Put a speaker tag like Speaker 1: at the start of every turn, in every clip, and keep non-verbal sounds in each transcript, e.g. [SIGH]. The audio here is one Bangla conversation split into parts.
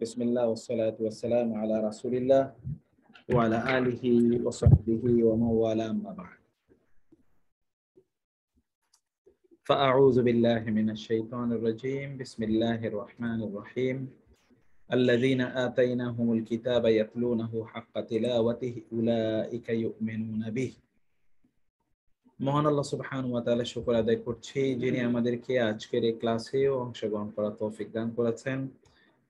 Speaker 1: بسم الله والصلاة والسلام على رسول الله وعلى آله وصحبه ومن والاه ما بعد فأعوذ بالله من الشيطان الرجيم بسم الله الرحمن الرحيم الذين آتيناهم الكتاب يتلونه حق تلاوته أولئك يؤمنون به মহান আল্লাহ সুবহান ওয়া তাআলা শুকর আদায় করছি যিনি আমাদেরকে আজকের এই ক্লাসে অংশগ্রহণ করার তৌফিক দান করেছেন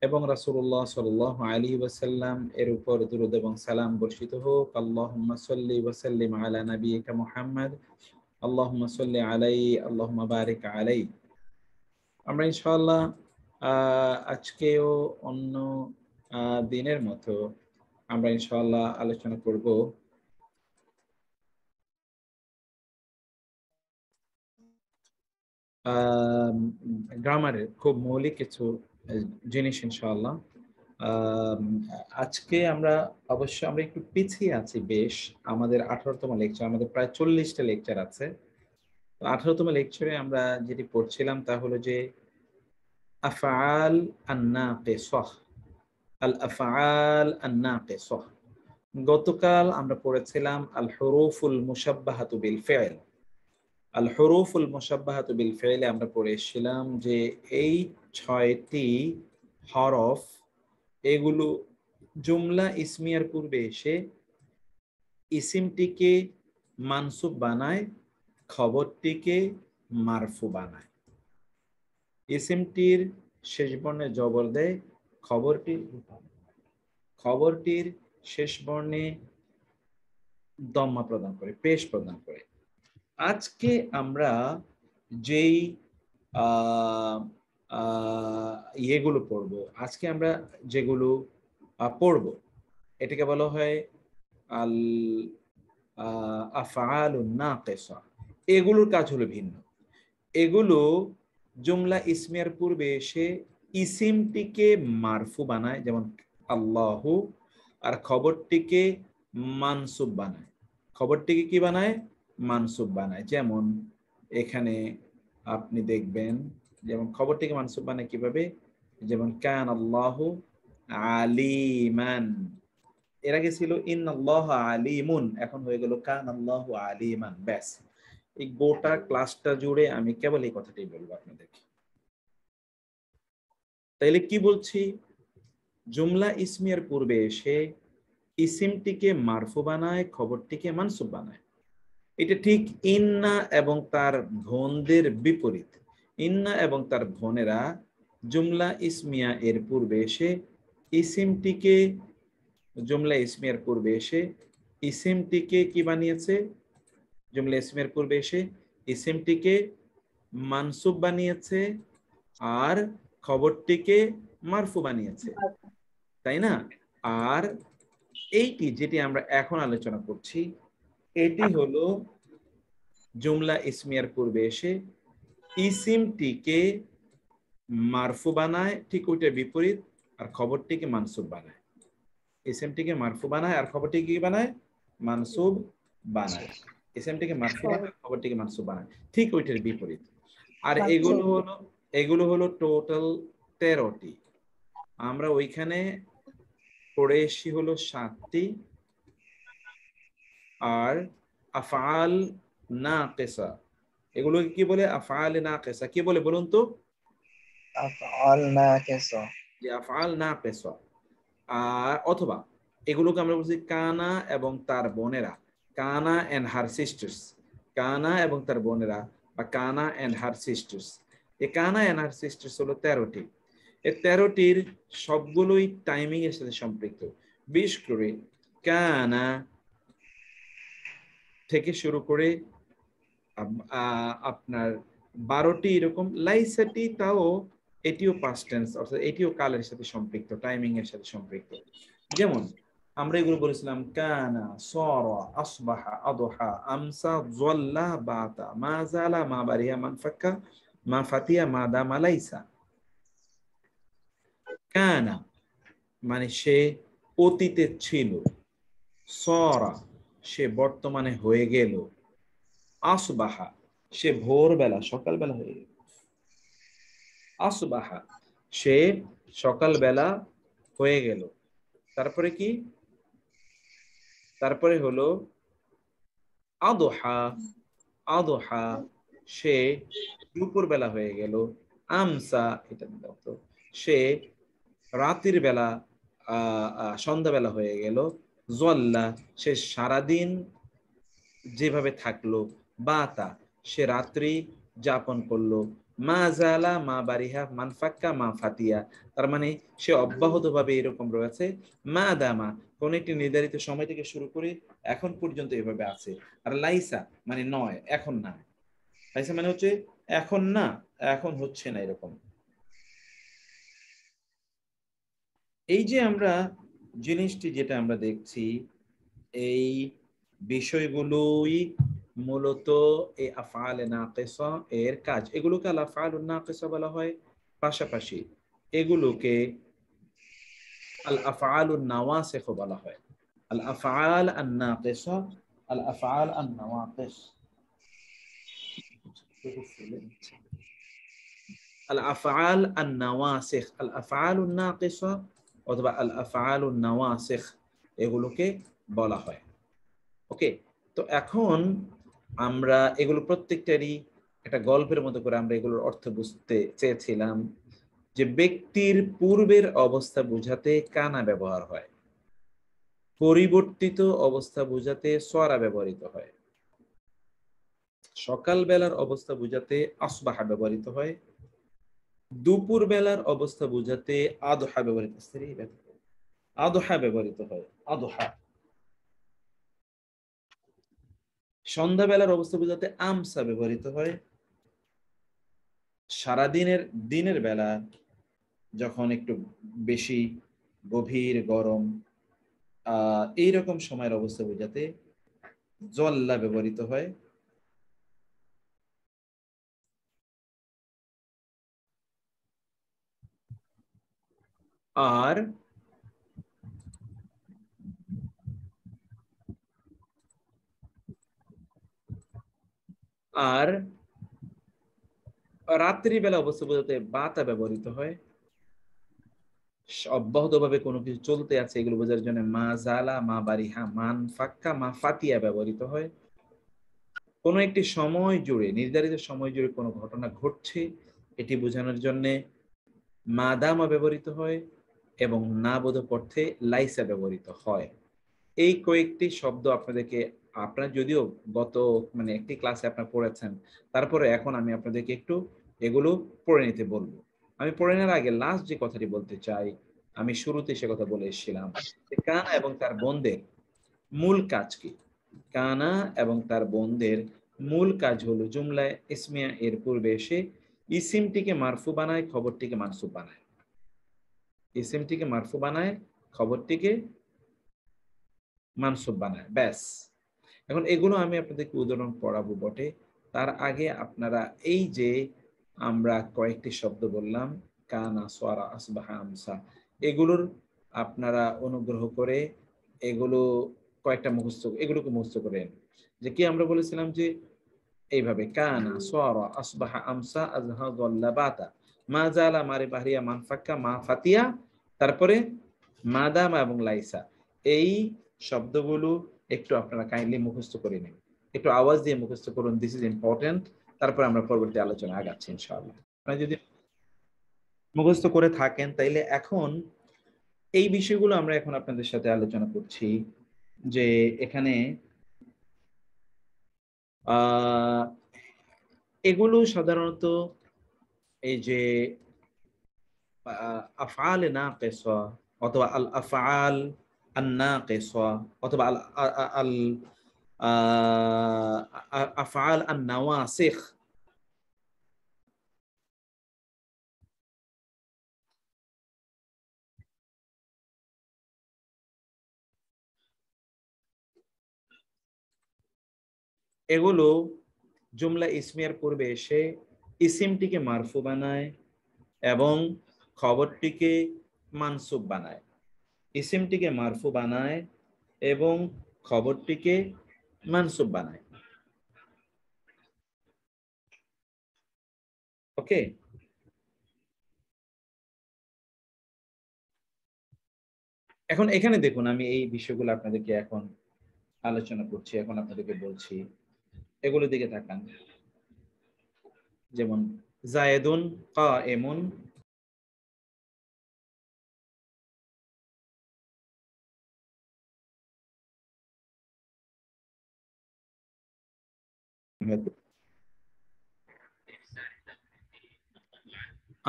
Speaker 1: এবং রাসুল্লাহ সাল আলী ওয়াসাল্লাম এর উপর দুরুদ এবং সালাম বর্ষিত হোক আল্লাহুম্মা সাল্লি ওয়াসাল্লিম আলা নবিকা মুহাম্মদ আল্লাহুম্মা সাল্লি আলাই আল্লাহুম্মা বারিক আলাই আমরা ইনশাআল্লাহ আজকেও অন্য দিনের মতো আমরা ইনশাআল্লাহ আলোচনা করব গ্রামারের খুব মৌলিক কিছু জিনিস ইনশাআল্লাহ আজকে আমরা অবশ্য আমরা একটু পিছিয়ে আছি বেশ আমাদের আঠারোতম লেকচার আমাদের প্রায় চল্লিশটা লেকচার আছে তো আঠারোতম লেকচারে আমরা যেটি পড়ছিলাম তা হলো যে আফআল আন্না সহ আল আফআল আন্না সহ গতকাল আমরা পড়েছিলাম আল হরুফুল মুসাব্বাহাতু বিল আল হরুফুল মোসাব্বাহাত বিল ফেলে আমরা পড়ে এসেছিলাম যে এই ছয়টি হরফ এগুলো জুমলা ইসমিয়ার পূর্বে এসে ইসিমটিকে মানসুব বানায় খবরটিকে মারফু বানায় ইসিমটির শেষ বর্ণে জবর দেয় খবরটির খবরটির শেষ বর্ণে দম্মা প্রদান করে পেশ প্রদান করে আজকে আমরা যেই ইয়েগুলো পড়ব আজকে আমরা যেগুলো পড়ব এটাকে বলা হয় আল আফআল কেসা এগুলোর কাজ হলো ভিন্ন এগুলো জুমলা ইসমিয়ার পূর্বে এসে ইসিমটিকে মারফু বানায় যেমন আল্লাহ আর খবরটিকে মানসুব বানায় খবরটিকে কি বানায় মানসুব বানায় যেমন এখানে আপনি দেখবেন যেমন খবরটিকে মানসুব বানায় কিভাবে যেমন কান আল্লাহ আলিমান এর আগে ছিল ইন আল্লাহ আলিমুন এখন হয়ে গেল কান আল্লাহ আলিমান ব্যাস এই গোটা ক্লাসটা জুড়ে আমি কেবল এই কথাটি বলবো আপনাদেরকে তাইলে কি বলছি জুমলা ইসমিয়ার পূর্বে এসে ইসিমটিকে মারফু বানায় খবরটিকে মানসুব বানায় এটা ঠিক ইন্না এবং তার ভনদের বিপরীত ইন্না এবং তার ভনেরা জুমলা ইসমিয়া এর পূর্বে এসে ইসিমটিকে জুমলা ইসমিয়ার পূর্বে এসে ইসিমটিকে কি বানিয়েছে জুমলা ইসমিয়ার পূর্বে এসে ইসিমটিকে মানসুব বানিয়েছে আর খবরটিকে মারফু বানিয়েছে তাই না আর এইটি যেটি আমরা এখন আলোচনা করছি এটি হলো জুমলা ইসমিয়ার পূর্বে এসে ইসিমটিকে মারফু বানায় ঠিক ওইটার বিপরীত আর খবরটিকে মানসুব বানায় ইসিমটিকে মারফু বানায় আর খবরটি কি বানায় মানসুব বানায় ইসিমটিকে মারফু বানায় খবরটিকে মানসুব বানায় ঠিক ওইটার বিপরীত আর এগুলো হলো এগুলো হলো টোটাল তেরোটি আমরা ওইখানে পড়ে এসি হলো সাতটি আর আফআল না কেসা এগুলোকে কি বলে আফআল না কেসা কি বলে বলুন তো আফআল না কেসা যে আফআল না আর অথবা এগুলোকে আমরা বলছি কানা এবং তার বোনেরা কানা এন্ড হার সিস্টার্স কানা এবং তার বোনেরা বা কানা এন্ড হার সিস্টার্স এ কানা এন্ড হার সিস্টার্স হলো তেরোটি এ তেরোটির সবগুলোই টাইমিং এর সাথে সম্পৃক্ত বিশ করে কানা থেকে শুরু করে আপনার বারোটি এরকম লাইসাটি তাও এটিও পাস্ট টেন্স অর্থাৎ এটিও কালের সাথে সম্পৃক্ত টাইমিং এর সাথে সম্পৃক্ত যেমন আমরা এগুলো বলেছিলাম কানা সর আসবাহা আদহা আমসা জল্লা বাতা মা জালা মা বারিয়া মান ফাক্কা মা ফাতিয়া মা দা মালাইসা কানা মানে সে অতীতে ছিল সরা সে বর্তমানে হয়ে গেল আসবাহা সে ভোরবেলা সকালবেলা হয়ে গেল আসবাহা সে সকালবেলা হয়ে গেল তারপরে কি তারপরে হলো আদোহা আদোহা সে দুপুরবেলা হয়ে গেল আমসা এটা সে রাতের বেলা আহ সন্ধ্যাবেলা হয়ে গেল জল্লা সে সারাদিন যেভাবে থাকলো বা তা সে রাত্রি যাপন করলো মা জালা মা বারিহা মানফাক্কা মা ফাতিয়া তার মানে সে অব্যাহত ভাবে এরকম রয়েছে মা দামা কোন একটি নির্ধারিত সময় থেকে শুরু করে এখন পর্যন্ত এভাবে আছে আর লাইসা মানে নয় এখন না লাইসা মানে হচ্ছে এখন না এখন হচ্ছে না এরকম এই যে আমরা জিনিসটি যেটা আমরা দেখছি এই বিষয়গুলোই মূলত এই আফআল নাকেসা এর কাজ এগুলোকে আল আফআল নাকেসা বলা হয় পাশাপাশি এগুলোকে আল আফআল নাওয়াসিখ বলা হয় আল আফআল নাকেসা আল আফআল নাওয়াকিস আল আফআল নাওয়াসিখ আল আফআল নাকেসা অথবা আল আফআল নাওয়াসেখ এগুলোকে বলা হয় ওকে তো এখন আমরা এগুলো প্রত্যেকটারই একটা গল্পের মতো করে আমরা এগুলোর অর্থ বুঝতে চেয়েছিলাম যে ব্যক্তির পূর্বের অবস্থা বোঝাতে কানা ব্যবহার হয় পরিবর্তিত অবস্থা বোঝাতে সরা ব্যবহৃত হয় সকালবেলার অবস্থা বোঝাতে আসবাহা ব্যবহৃত হয় দুপুর বেলার অবস্থা বোঝাতে আদহা ব্যবহৃত আদহা ব্যবহৃত হয় আদহা বেলার অবস্থা বোঝাতে আমসা ব্যবহৃত হয় সারাদিনের দিনের বেলা যখন একটু বেশি গভীর গরম আহ এইরকম সময়ের অবস্থা বোঝাতে জল্লা ব্যবহৃত হয় are আর রাত্রিবেলা অবশ্য বোঝাতে বাতা ব্যবহৃত হয় ভাবে কোনো কিছু চলতে আছে এগুলো বোঝার জন্য মা জালা মা বারিহা মান ফাক্কা মা ফাতিয়া ব্যবহৃত হয় কোনো একটি সময় জুড়ে নির্ধারিত সময় জুড়ে কোনো ঘটনা ঘটছে এটি বোঝানোর জন্য দামা ব্যবহৃত হয় এবং না বোধক অর্থে লাইসা ব্যবহৃত হয় এই কয়েকটি শব্দ আপনাদেরকে আপনার যদিও গত মানে একটি ক্লাসে আপনার পড়েছেন তারপরে এখন আমি আপনাদেরকে একটু এগুলো পড়ে নিতে বলবো আমি পড়ে নেওয়ার আগে লাস্ট যে কথাটি বলতে চাই আমি শুরুতে সে কথা বলে এসেছিলাম কানা এবং তার বোনদের মূল কাজ কি কানা এবং তার বোনদের মূল কাজ হলো জুমলায় ইসমিয়া এর পূর্বে এসে ইসিমটিকে মারফু বানায় খবরটিকে মানসু বানায় এসএমটিকে মারফু বানায় খবরটিকে মানসুব বানায় ব্যাস এখন এগুলো আমি আপনাদেরকে উদাহরণ পড়াবো বটে তার আগে আপনারা এই যে আমরা কয়েকটি শব্দ বললাম কানা সোয়ারা আসবাহা আমসা এগুলোর আপনারা অনুগ্রহ করে এগুলো কয়েকটা মুহস্ত এগুলোকে মুহস্ত করেন যে কি আমরা বলেছিলাম যে এইভাবে কানা সোয়ারা আসবাহা আমসা আজহা গল্লা বাতা মা জালা মারে বাহরিয়া মানফাক্কা মা ফাতিয়া তারপরে মাদামা এবং লাইসা এই শব্দগুলো একটু আপনারা কাইন্ডলি মুখস্থ করে নিন একটু আওয়াজ দিয়ে মুখস্থ করুন দিস ইজ ইম্পর্টেন্ট তারপর আমরা পরবর্তী আলোচনা আগাচ্ছি ইনশাআল্লাহ আপনারা যদি মুখস্থ করে থাকেন তাইলে এখন এই বিষয়গুলো আমরা এখন আপনাদের সাথে আলোচনা করছি যে এখানে এগুলো সাধারণত ايجي افعال ناقصه وتبع الافعال الناقصه وطبعا الافعال آه، النواسخ اغلو جمله اسمير পূর্বে ইসিমটিকে মারফু বানায় এবং খবরটিকে মানসুব বানায় ইসিমটিকে মারফু বানায় এবং খবরটিকে মানসুব বানায় ওকে এখন এখানে দেখুন আমি এই বিষয়গুলো আপনাদেরকে এখন আলোচনা করছি এখন আপনাদেরকে বলছি এগুলোর দিকে থাকান যেমন জায়েদুন কা এমুন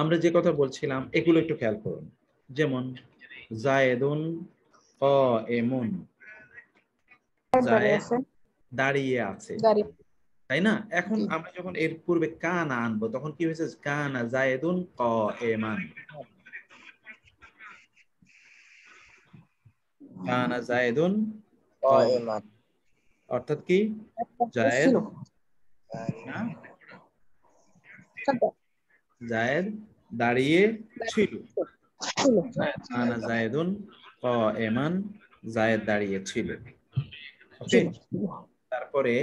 Speaker 1: আমরা যে কথা বলছিলাম এগুলো একটু খেয়াল করুন যেমন জায়েদুন ক দাঁড়িয়ে আছে দাঁড়িয়ে তাই না এখন আমরা যখন এর পূর্বে কান আনবো তখন কি হয়েছে কান জায়েদুন ক এমান কানা জায়েদুন অর্থাৎ কি জায়েদ হ্যাঁ? জায়েদ দাঁড়িয়ে ছিল জায়েদুন ক এমান জায়েদ দাঁড়িয়ে ছিল তারপরে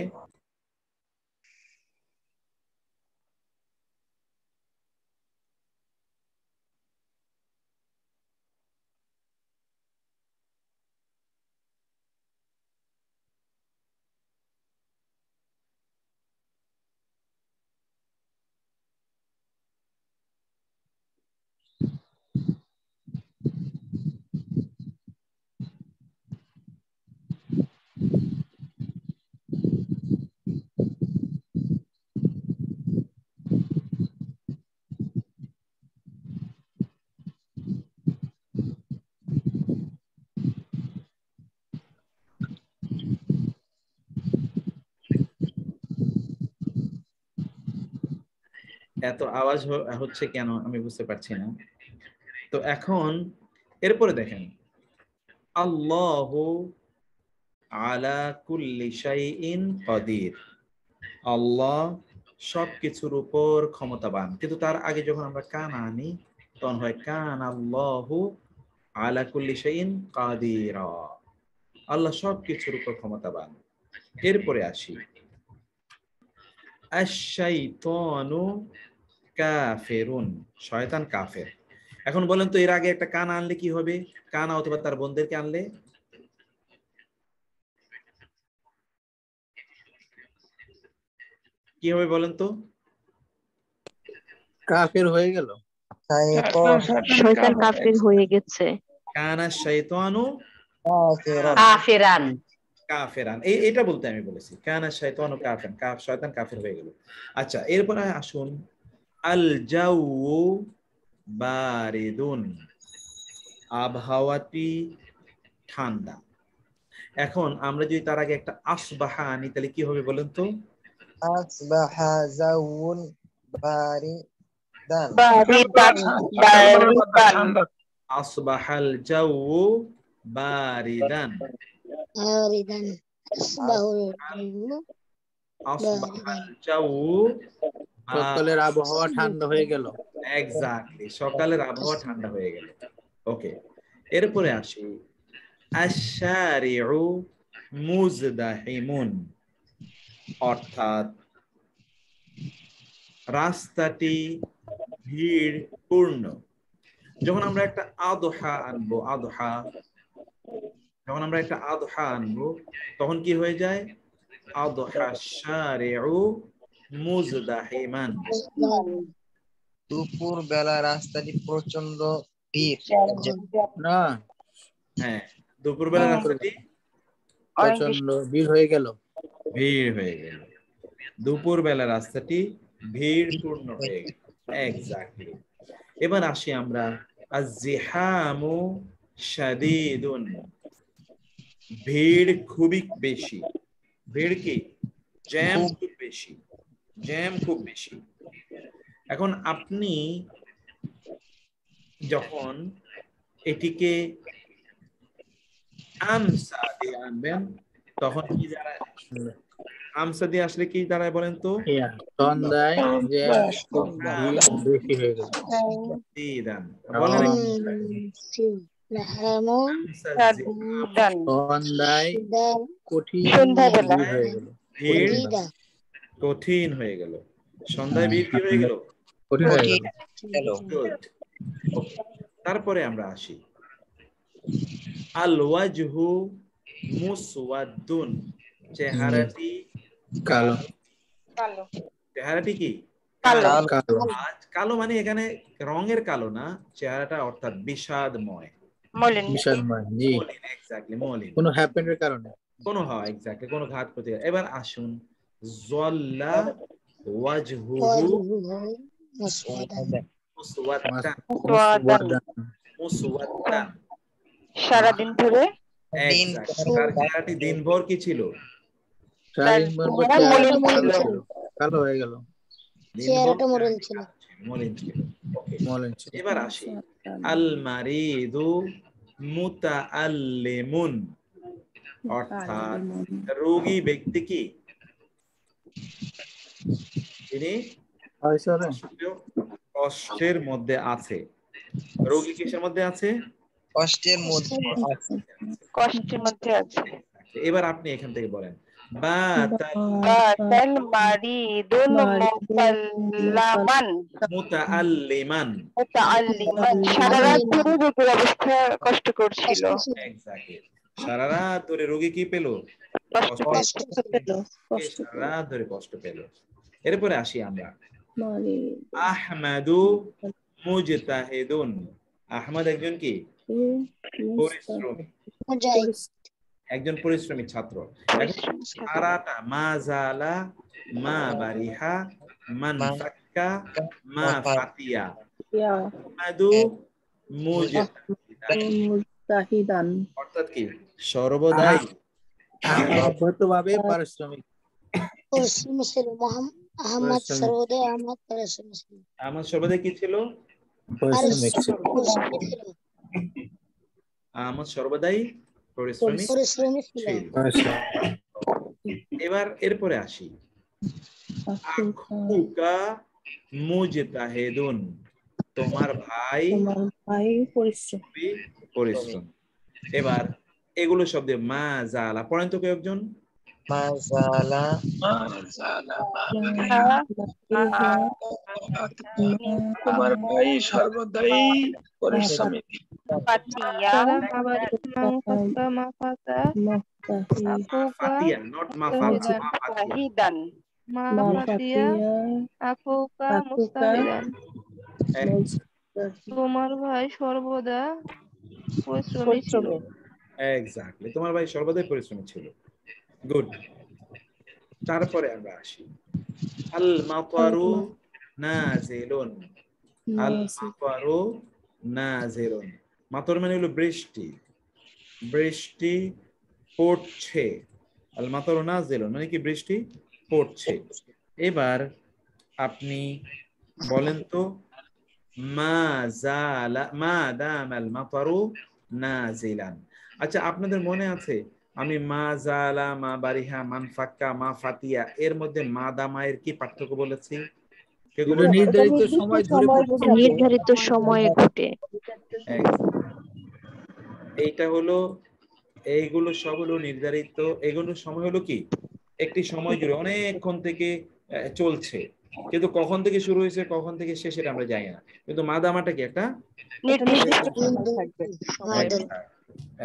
Speaker 1: এত আওয়াজ হচ্ছে কেন আমি বুঝতে পারছি না তো এখন এরপরে দেখেন আল্লাহ আলা কুল্লি শাইইন কদির আল্লাহ সবকিছুর উপর ক্ষমতাবান কিন্তু তার আগে যখন আমরা কান আনি তখন হয় কান আল্লাহ আলা কুল্লি শাইইন কাদির আল্লাহ সব কিছুর উপর ক্ষমতাবান এরপরে আসি কাফেরুন শয়তান কাফের এখন বলেন তো এর আগে একটা কান আনলে কি হবে কানা অথবা তার বোনদেরকে আনলে কি হবে বলেন তো কাফের হয়ে গেল শয়তান কাফের হয়ে গেছে কানা শয়তানু কাফেরান কাফেরান এই এটা বলতে আমি বলেছি কানা শয়তানু কাফেরান কাফ শয়তান কাফের হয়ে গেল আচ্ছা এরপরে আসুন আল জাউ বারেদুন আবহাওয়াটি ঠান্ডা এখন আমরা যদি তার আগে একটা আসবাহা আনি তাহলে কি হবে বলেন তো আসবাহা জাউন বারি দান আসবাহাল জাউ বারিদান আসবাহাল জাউ সকালের আবহাওয়া ঠান্ডা হয়ে গেল এক্স্যাক্টলি সকালের আবহাওয়া ঠান্ডা হয়ে গেল ওকে এরপরে আসি আশারিউ মুজদাহিমুন অর্থাৎ রাস্তাটি ভিড় পূর্ণ যখন আমরা একটা আদহা আনবো আদহা যখন আমরা একটা আদহা আনবো তখন কি হয়ে যায় আদহা শারিউ মুজদাহিমান দুপুর বেলা রাস্তাটি প্রচন্ড ভিড় না হ্যাঁ দুপুর বেলা রাস্তাটি প্রচন্ড ভিড় হয়ে গেল ভিড় হয়ে গেল দুপুর বেলা রাস্তাটি পূর্ণ হয়ে গেল এক্স্যাক্টলি এবার আসি আমরা আজিহামু শাদিদুন ভিড় খুবই বেশি ভিড় কি জ্যাম খুব বেশি জ্যাম খুব বেশি এখন আপনি যখন এটিকে আমসা দিয়ে আনবেন তখন কি দাঁড়ায় আমসা দিয়ে আসলে কি দাঁড়ায় বলেন তো সন্ধ্যায় বেশি হয়ে কঠিন কঠিন হয়ে গেল সন্ধ্যায় হ্যাঁ, বীর হয়ে গেল তারপরে আমরা আসি আল ওয়াজহু মুসওয়াদুন চেহারাটি কালো কালো চেহারাটি কি কালো মানে এখানে রঙের কালো না চেহারাটা অর্থাৎ বিষাদময় মলিন কোনো হ্যাপেনের কারণে কোনো হয় এক্স্যাক্টলি কোনো ঘাত প্রতিঘাত এবার আসুন জল্লা ধরে দিনভর কি ছিল এবার আসি আল মারিদু অর্থাৎ রোগী ব্যক্তি কি তিনি কষ্টের মধ্যে আছে রোগী কিসের মধ্যে আছে কষ্টের মধ্যে কষ্টের মধ্যে আছে এবার আপনি এখান থেকে বলেন সারা রাত ধরে অবস্থা সারা রাত রোগী কি কষ্ট পেল সারা রাত ধরে কষ্ট পেল এরপরে আসি আমরা আহমাদু মুজতাহিদুন আহমদ একজন কি একজন পরিশ্রমী ছাত্র সারাটা মা জালা মা বারিহা মান ফাক্কা মা ফাতিয়া আহমাদু মুজতাহিদান অর্থাৎ কি সর্বদাই অব্যাহতভাবে পারিশ্রমিক মুসলিম মোহাম্মদ আহমদ কি ছিল আহমদ সর্বদাই এবার এরপরে আসি আচ্ছা। তোমার ভাই পরিশ্রম এবার এগুলো শব্দে মা জালা পড়েন তো কয়েকজন Mazala. তোমার ভাই সর্বদাই পরিশ্রমী তোমার ভাই সর্বদা পরিশ্রমী এক্স্যাক্টলি তোমার ভাই সর্বদাই পরিশ্রমী ছিল গুড তারপরে আমরা আসি আল মাকারু নাজিলুন আল মাকারু নাজিলুন মাতর মানে হলো বৃষ্টি বৃষ্টি পড়ছে আল মাতারু নাজিলুন মানে কি বৃষ্টি পড়ছে এবার আপনি বলেন তো মা জালা মা দামাল মাতারু নাজিলান আচ্ছা আপনাদের মনে আছে আমি মা জালা মা বারিহা মান ফাক্কা মা ফাতিয়া এর মধ্যে মা দামায়ের কি পার্থক্য বলেছি সেগুলো নির্ধারিত সময় নির্ধারিত সময়ে ঘটে এইটা হলো এইগুলো সব হলো নির্ধারিত এগুলো সময় হলো কি একটি সময় জুড়ে অনেকক্ষণ থেকে চলছে কিন্তু কখন থেকে শুরু হয়েছে কখন থেকে শেষ এটা আমরা জানি না কিন্তু মাদামাটা কি একটা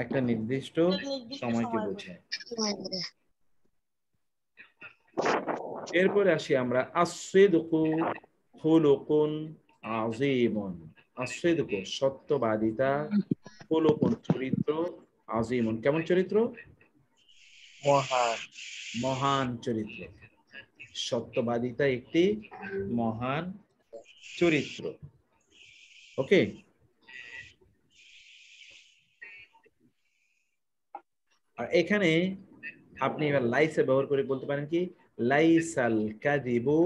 Speaker 1: একটা নির্দিষ্ট সময়কে বোঝায় হ্যাঁ, এরপরে আসি আমরা আসেদকু হুলকুন আজিমন আসেদকু সত্যবাদিতা হুলকুন চরিত্র আজিমন কেমন চরিত্র মহান মহান চরিত্র সত্যবাদিতা একটি মহান চরিত্র ওকে আর এখানে আপনি এবার লাইসে ব্যবহার করে বলতে পারেন কি লাইসাল কাদিবু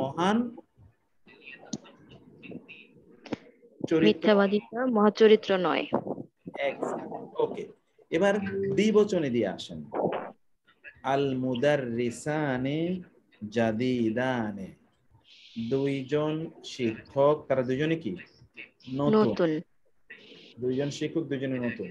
Speaker 1: মহান মিথ্যাবাদিতা মহাচরিত্র নয় ওকে এবার দ্বিবচনে দিয়ে আসেন আল মুদাররিসানে জাদিদানে দুইজন শিক্ষক তারা দুজনে কি নতুন দুইজন শিক্ষক দুজনে নতুন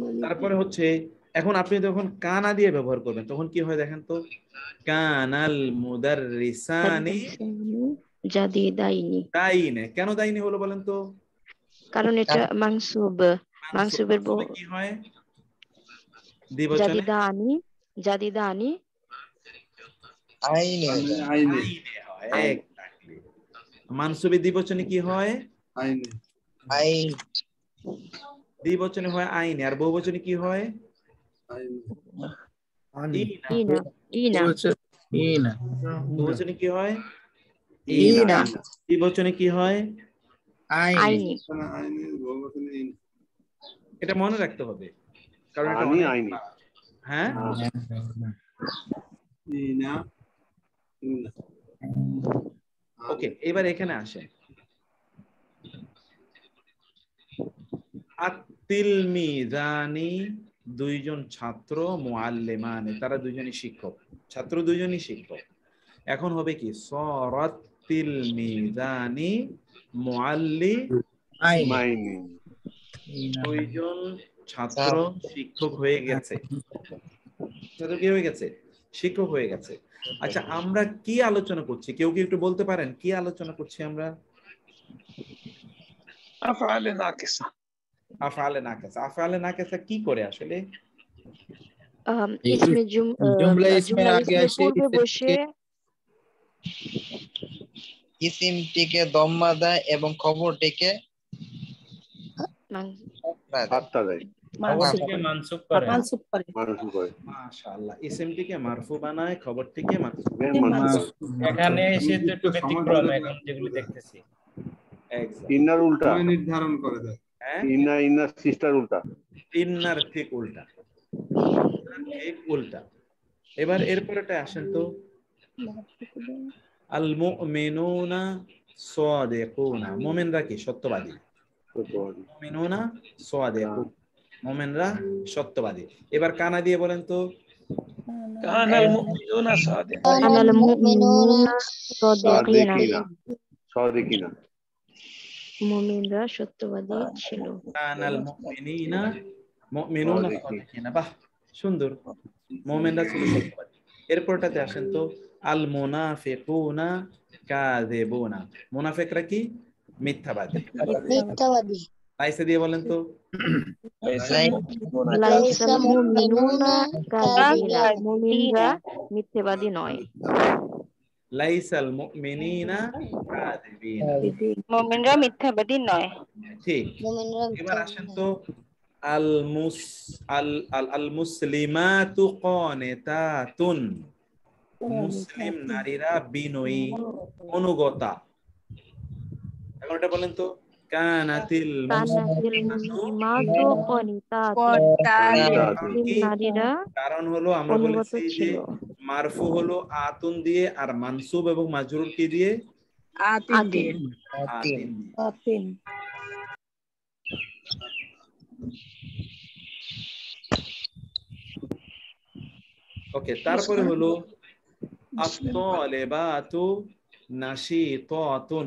Speaker 1: মানে তারপরে হচ্ছে এখন আপনি যখন কানা দিয়ে ব্যবহার করবেন তখন কি হয় দেখেন তো কানাল মুদার মুদাররিসানি জাদিদাইনি দাইনে কেন দাইনি হলো বলেন তো কারণ এটা মানসুব মানসুবের কি হয় জাদিদানি জাদিদানি আইনে আইনে এক্স্যাক্টলি মানসুবি দ্বিবচনে কি হয় আইনে আইন দ্বিবচনে হয় আইনে আর বহুবচনে কি হয় বহুবচনে কি হয় দ্বিবচনে কি হয় এটা মনে রাখতে হবে কারণ হ্যাঁ ওকে এবার এখানে আসে তিলমি জানি দুইজন ছাত্র মোয়াল্লেমানে তারা দুইজনই শিক্ষক ছাত্র দুইজনই শিক্ষক এখন হবে কি সরত তিলমি জানি মোয়াল্লি দুইজন ছাত্র আচ্ছা। শিক্ষক হয়ে গেছে ছাত্র কি হয়ে গেছে শিক্ষক হয়ে গেছে আচ্ছা আমরা কি আলোচনা করছি কেউ কি একটু বলতে পারেন কি আলোচনা করছি আমরা আফআলে নাকিসা আফআলে নাকাসা আফআলে নাকাসা কি করে আসলে ইসমে জুমলা ইসমে আগে আসে বসে টিকে দম্মা দেয় এবং খবরটিকে টিকে মারফু বানায় খবরটিকে এখানে এসে একটু ব্যতিক্রম এখন যেগুলো দেখতেছি উল্টা নির্ধারণ করে দেয় ইন্নার ইন্নার সিস্টার উল্টা ইন্নার ঠিক উল্টা ঠিক উল্টা এবার এরপরেটা আসেন তো আল মুমিনুনা সাদিকুনা মুমিনরা কি সত্যবাদী মুমিনুনা সাদিকুন হ্যাঁ। মুমিনরা সত্যবাদী এবার কানা দিয়ে বলেন তো কানাল মুমিনুনা সাদিকুন কানাল মুমিনুনা সাদিকিনা মুমিনরা সত্যবাদী ছিল আনাল মুমিনিনা মুমিনুনা বাহ সুন্দর মুমিনরা ছিল সত্যবাদী এরপরটাতে আসেন তো আল মুনাফিকুনা কাযিবুনা মুনাফিকরা কি মিথ্যাবাদী মিথ্যাবাদী লাইসে দিয়ে বলেন তো মুমিনরা মিথ্যাবাদী নয় লাইসাল মুমিনিনা কাযিবিনা মুমিনরা মিথ্যাবাদী নয় ঠিক এবার আসেন তো আল মুস আল আল মুসলিমাতু কানিতাতুন মুসলিম নারীরা বিনয়ী অনুগতা এখন এটা বলেন তো কানাতিল কারণ হলো আমরা বলেছি যে মারফু হলো আতুন দিয়ে আর মানসুব এবং মাজরুর কি দিয়ে ওকে তারপরে হলো আত্মলেবাতু আতুন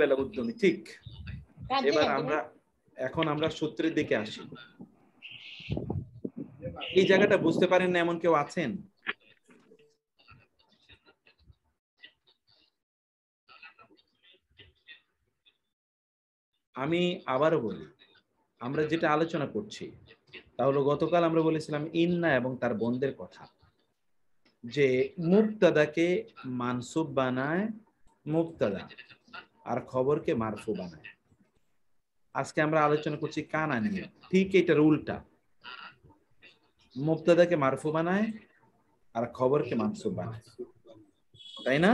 Speaker 1: বেলা উদ্যমী ঠিক এবার আমরা এখন আমরা সূত্রের দিকে আসি এই জায়গাটা বুঝতে পারেন না এমন কেউ আছেন আমি আবারও বলি আমরা যেটা আলোচনা করছি তা হলো গতকাল আমরা বলেছিলাম ইন্না এবং তার বন্ধের কথা যে মুক্তাদাকে মানসুব বানায় মুক্তাদা আর খবরকে মারফু বানায় আজকে আমরা আলোচনা করছি কানা নিয়ে ঠিক এটার উল্টা মুক্তাদাকে মারফু বানায় আর খবরকে মানসু বানায় তাই না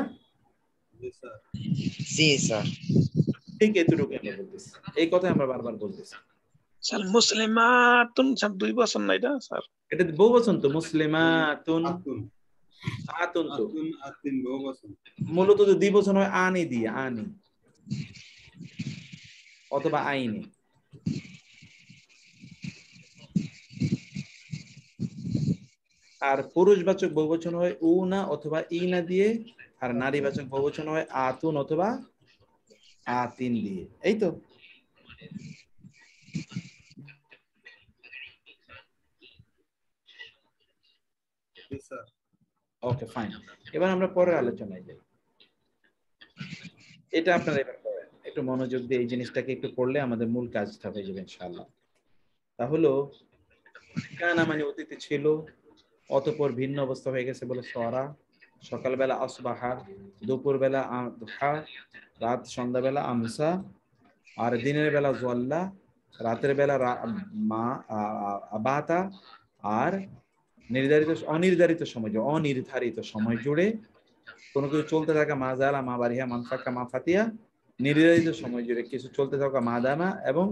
Speaker 1: ঠিক এতটুকু আমরা বলতেছি এই কথাই আমরা বারবার বলতেছি স্যার মুসলিমাতুন স্যার দুই বছর নাই স্যার এটা বহু বছর তো মুসলিমাতুন মূলত যদি দ্বিবচন হয় আনি দিয়ে আনি অথবা আইনি আর পুরুষবাচক বহুবচন হয় উ না অথবা ই না দিয়ে আর নারীবাচক বহুবচন হয় আতুন অথবা আতিন দিয়ে এই তো স্যার ওকে ফাইন এবার আমরা পরের আলোচনায় যাই এটা আপনারা এবার করেন একটু মনোযোগ দিয়ে এই জিনিসটাকে একটু পড়লে আমাদের মূল কাজ হবে যাবে ইনশাআল্লাহ তা হলো কানা মানে অতীতে ছিল অতপর ভিন্ন অবস্থা হয়ে গেছে বলে সরা সকালবেলা আসবাহা দুপুরবেলা আধা রাত সন্ধ্যাবেলা আমসা আর দিনের বেলা জল্লা রাতের বেলা মা আবাতা আর নির্ধারিত অনির্ধারিত সময় জুড়ে অনির্ধারিত সময় জুড়ে কোনো কিছু চলতে থাকা মা জালা মা বারিহা ফাঁকা মা ফাতিয়া নির্ধারিত সময় জুড়ে কিছু চলতে থাকা মা দানা এবং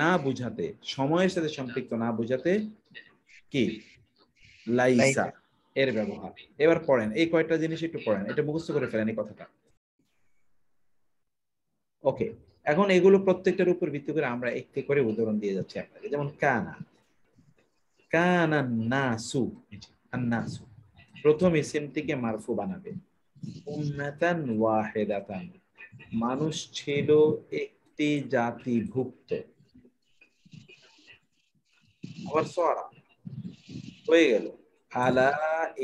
Speaker 1: না বুঝাতে সময়ের সাথে সম্পৃক্ত না বুঝাতে কি লাইসা এর ব্যবহার এবার পড়েন এই কয়েকটা জিনিস একটু পড়েন এটা মুখস্থ করে ফেলেন এই কথাটা ওকে এখন এগুলো প্রত্যেকটার উপর ভিত্তি করে আমরা একটি করে উদাহরণ দিয়ে যাচ্ছি আপনাকে যেমন কানা আন্নাসু প্রথম মারফু বানাবে উম্মাতান ওয়াহিদাতান মানুষ ছিল একটি জাতিভুক্ত আবার হয়ে গেল আলা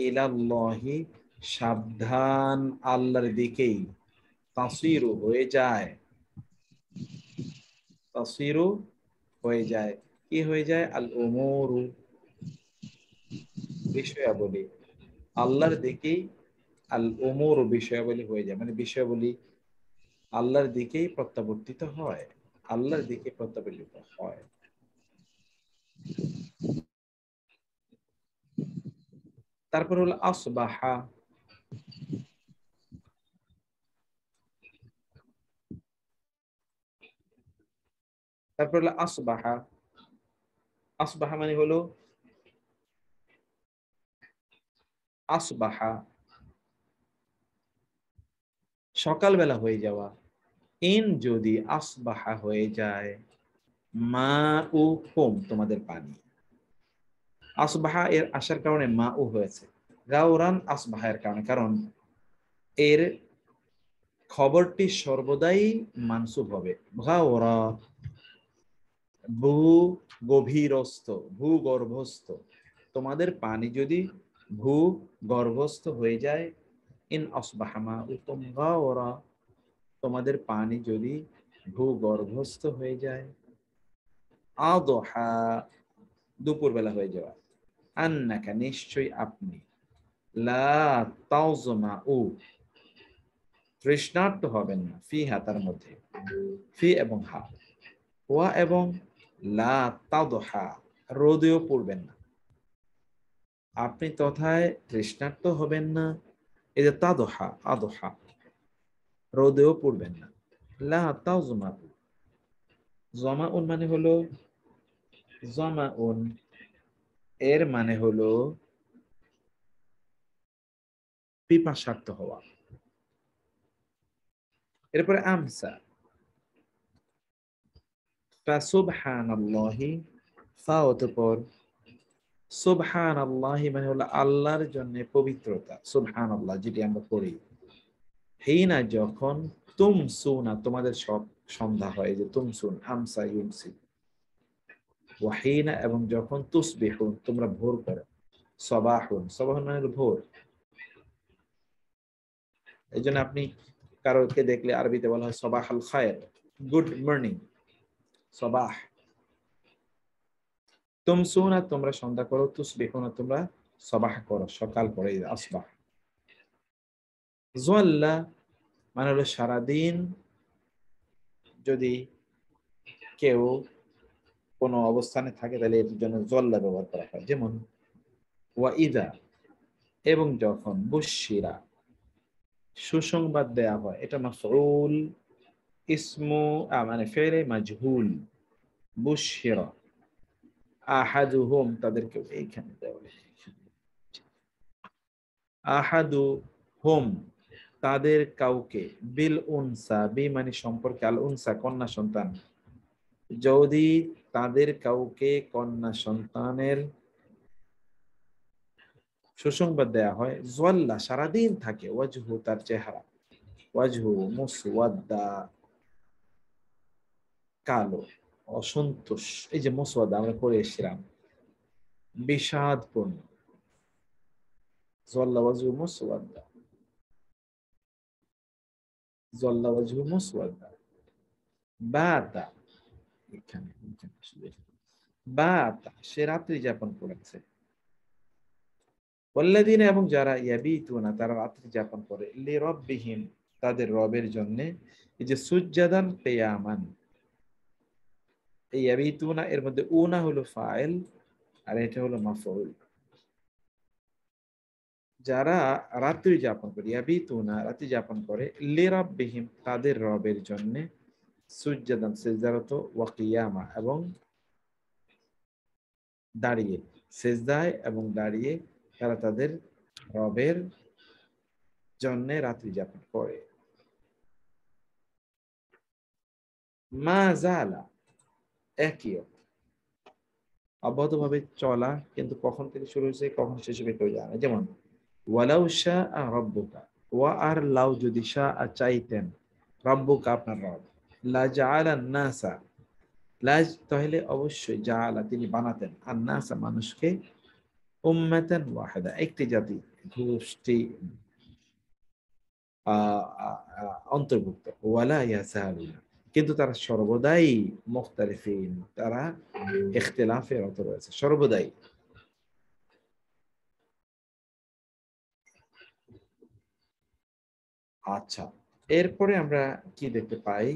Speaker 1: ইলাল্লাহি সাবধান আল্লাহর দিকেই তাসিরু হয়ে যায় তাসিরু হয়ে যায় কি হয়ে যায় আল ওমরু বিষয়াবলী আল্লাহর দিকেই আল ওমর বিষয়াবলী হয়ে যায় মানে বিষয়াবলী আল্লাহর দিকেই প্রত্যাবর্তিত হয় আল্লাহর দিকে প্রত্যাবর্তিত হয় তারপর হলো আসবাহা তারপর হলো আসবাহা আসবাহা মানে হলো আসবাহা সকালবেলা হয়ে যাওয়া ইন যদি আসবাহা হয়ে যায় মা ও কম তোমাদের পানি আসবাহা এর আসার কারণে মা ও হয়েছে গাওরান আসবাহা এর কারণে কারণ এর খবরটি সর্বদাই মানসুব হবে ঘাওরা ভূ গভীরস্থ ভূগর্ভস্থ তোমাদের পানি যদি ভূ গর্ভস্থ হয়ে যায় ইন অসবাহামা উতঙ্গা ওরা তোমাদের পানি যদি গর্ভস্থ হয়ে যায় আদহা বেলা হয়ে যাওয়া আন্নাকা নিশ্চয় আপনি লাউজমা উ তৃষ্ণার্ত হবেন না ফি হা তার মধ্যে ফি এবং হা ওয়া এবং লা তাদহা রোদেও পড়বেন না আপনি তথায় তৃষ্ণার্থ হবেন না এই যে তাদোহা আদোহা রোদেও পড়বেন না লা তাও জমা জমা উন মানে হলো জমা উন এর মানে হলো পিপাসার্থ হওয়া এরপরে আমসা সুবহানাল্লাহি ফা অতপর সুবহান আল্লাহ মানে হলো আল্লাহর জন্য পবিত্রতা সুবহান আল্লাহ যেটি আমরা পড়ি না যখন তুম সুনা তোমাদের সব সন্ধ্যা হয় যে তুম সুন হামসা ইউমসি ওয়াহিনা এবং যখন তুসবিহুন তোমরা ভোর করো সবাহুন সবাহুন মানে ভোর এই জন্য আপনি কারোকে দেখলে আরবিতে বলা হয় সবাহ আল খায়ের গুড মর্নিং সবাহ তুমসুনা তোমরা সন্ধ্যা করো তুস না তোমরা সবাহ করো সকাল করে আসবাহ জোয়াল্লা মানে হলো সারাদিন যদি কেউ কোন অবস্থানে থাকে তাহলে এর জন্য জল্লা ব্যবহার করা হয় যেমন ওয়া এবং যখন বুশিরা সুসংবাদ দেয়া হয় এটা মাফরুল ইসমু মানে ফেরে মাজহুল বুশিরা আহাদু হোম তাদেরকে এইখানে দেওয়া আহাদু হোম তাদের কাউকে বিল উনসা বি মানে সম্পর্কে আল উনসা কন্যা সন্তান যদি তাদের কাউকে কন্যা সন্তানের সুসংবাদ দেয়া হয় জল্লা সারাদিন থাকে ওয়াজহু তার চেহারা ওয়াজহু মুসওয়াদ্দা কালো অসন্তোষ এই যে মোসওয়াদা আমরা পড়ে এসেছিলাম বিষাদপূর্ণ জল্লাওয়াজু বাতা এখানে বাতা সে রাত্রি যাপন করেছে পল্লাদিন এবং যারা ইয়াবি না তারা রাত্রি যাপন করে লি বিহীন তাদের রবের জন্য এই যে সূর্যাদান পেয়ামান এই ইয়াবিতুনা এর মধ্যে উনা হলো ফাইল আর এটা হলো মাফউল যারা রাত্রি যাপন করে ইয়াবিতুনা রাত্রি যাপন করে লিরাব্বিহিম তাদের রবের জন্য সুজ্জাদান সেজদারত ওয়া কিয়ামা এবং দাঁড়িয়ে সেজদায় এবং দাঁড়িয়ে তারা তাদের রবের জন্য রাত্রি যাপন করে মা জালা একই অব্যাহতভাবে চলা কিন্তু কখন থেকে শুরু হয়েছে কখন শেষ হবে কেউ জানে যেমন ওয়ালাউ শাহ আর রব্বুকা ওয়া আর লাউ যদি শাহ আর চাইতেন রব্বুকা আপনার রব লাজ তাহলে অবশ্যই যা আলা তিনি বানাতেন আর নাসা মানুষকে উম্মাতান একটি জাতি গোষ্ঠী অন্তর্ভুক্ত ওয়ালা ইয়াসাহাবিনা কিন্তু তারা সর্বদাই মুখতারিফিন তারা ইখতিলাফের অত রয়েছে সর্বদাই আচ্ছা এরপরে আমরা কি দেখতে পাই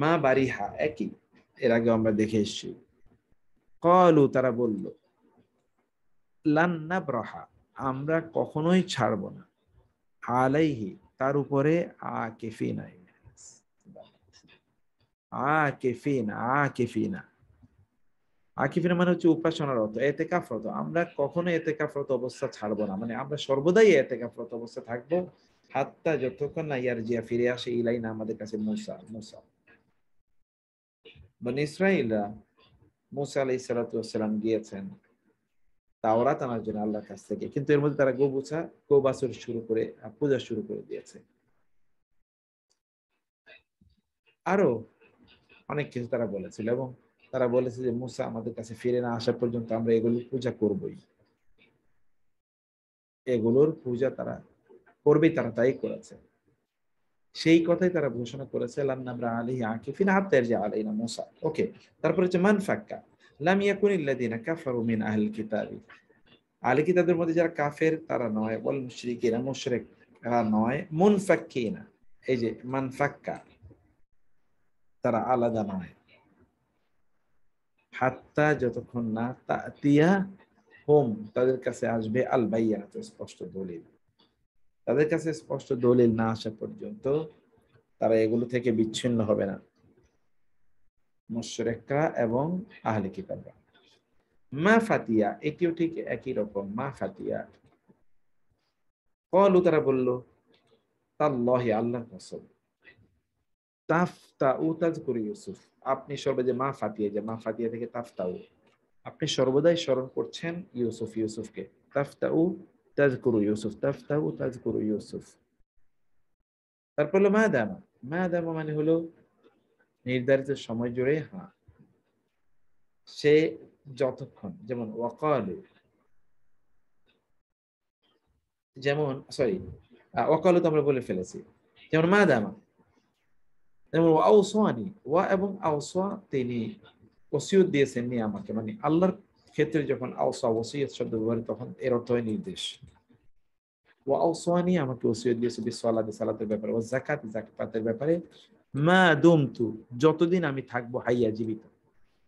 Speaker 1: মা বারিহা একই এর আগে আমরা দেখে এসছি কলু তারা বলল লান্না ব্রহা আমরা কখনোই ছাড়ব না আলাইহি তার উপরে আকিফি নাই আকেফিনা ah, আকিফিনা ah, ah, মানে হচ্ছে উপাসনারত এতে কাফরত আমরা কখনো এতে কাফরত অবস্থা ছাড়বো না মানে আমরা সর্বদাই এতে কাফরত অবস্থা থাকবো যতক্ষণ না ইয়ার জিয়া ফিরে আসে ইলাই না আমাদের কাছে মুসা মুসা মানে ইসরায়েলরা মুসা গিয়েছেন তাওরা তানার জন্য আল্লাহর কাছ থেকে কিন্তু এর মধ্যে তারা গোবুছা গোবাসুর শুরু করে পূজা শুরু করে দিয়েছে আরো অনেক কিছু তারা বলেছিল এবং তারা বলেছে যে মুসা আমাদের কাছে ফিরে না আসা পর্যন্ত আমরা এগুলি পূজা করবই এগুলোর পূজা তারা করবেই তারা তাই করেছে সেই কথাই তারা ঘোষণা করেছে লান্নাবরা আলী আকিফিন হাতের যে না মুসা ওকে হচ্ছে মান ফাক্কা আহল কিতাবি কিতাবের মধ্যে যারা কাফের তারা নয় বল মুশরিকিরা মুশরিক নয় মুনফাক্কিনা এই যে মান ফাক্কা তারা আলাদা নয় হাত্তা যতক্ষণ না তিয়া হোম তাদের কাছে আসবে আল বাইয়া স্পষ্ট দলিল তাদের কাছে স্পষ্ট দলিল না আসা পর্যন্ত তারা এগুলো থেকে বিচ্ছিন্ন হবে না মুশরেকরা এবং আহলে কিতাবরা মা ফাতিয়া এটিও ঠিক একই রকম মা ফাতিয়া কলু তারা বলল তাল্লাহি আল্লাহ কসম তাফতাউ ইউসুফ আপনি সর্বদা মা ফাতিয়া যে মা ফাতিয়া থেকে তাফতাউ আপনি সর্বদাই স্মরণ করছেন ইউসুফ ইউসুফকে তাফতাউ ইউসুফ তাফতাউ ইউসুফ তারপর হলো মানে হলো নির্ধারিত সময় জুড়ে হা সে যতক্ষণ যেমন ওয়াকালু যেমন সরি ওয়াকালু তো আমরা বলে ফেলেছি যেমন মা দামা যেমন ওয়া এবং তিনি দিয়েছেন আমাকে মানে আল্লাহর ক্ষেত্রে যখন আউসা ওসিয়ত শব্দ তখন এর অর্থ হয় নির্দেশ ও আমাকে ওসিয়ত দিয়েছে সালাতের ব্যাপারে ও জাকাত জাকাতের ব্যাপারে মা যতদিন আমি থাকবো হাইয়া জীবিত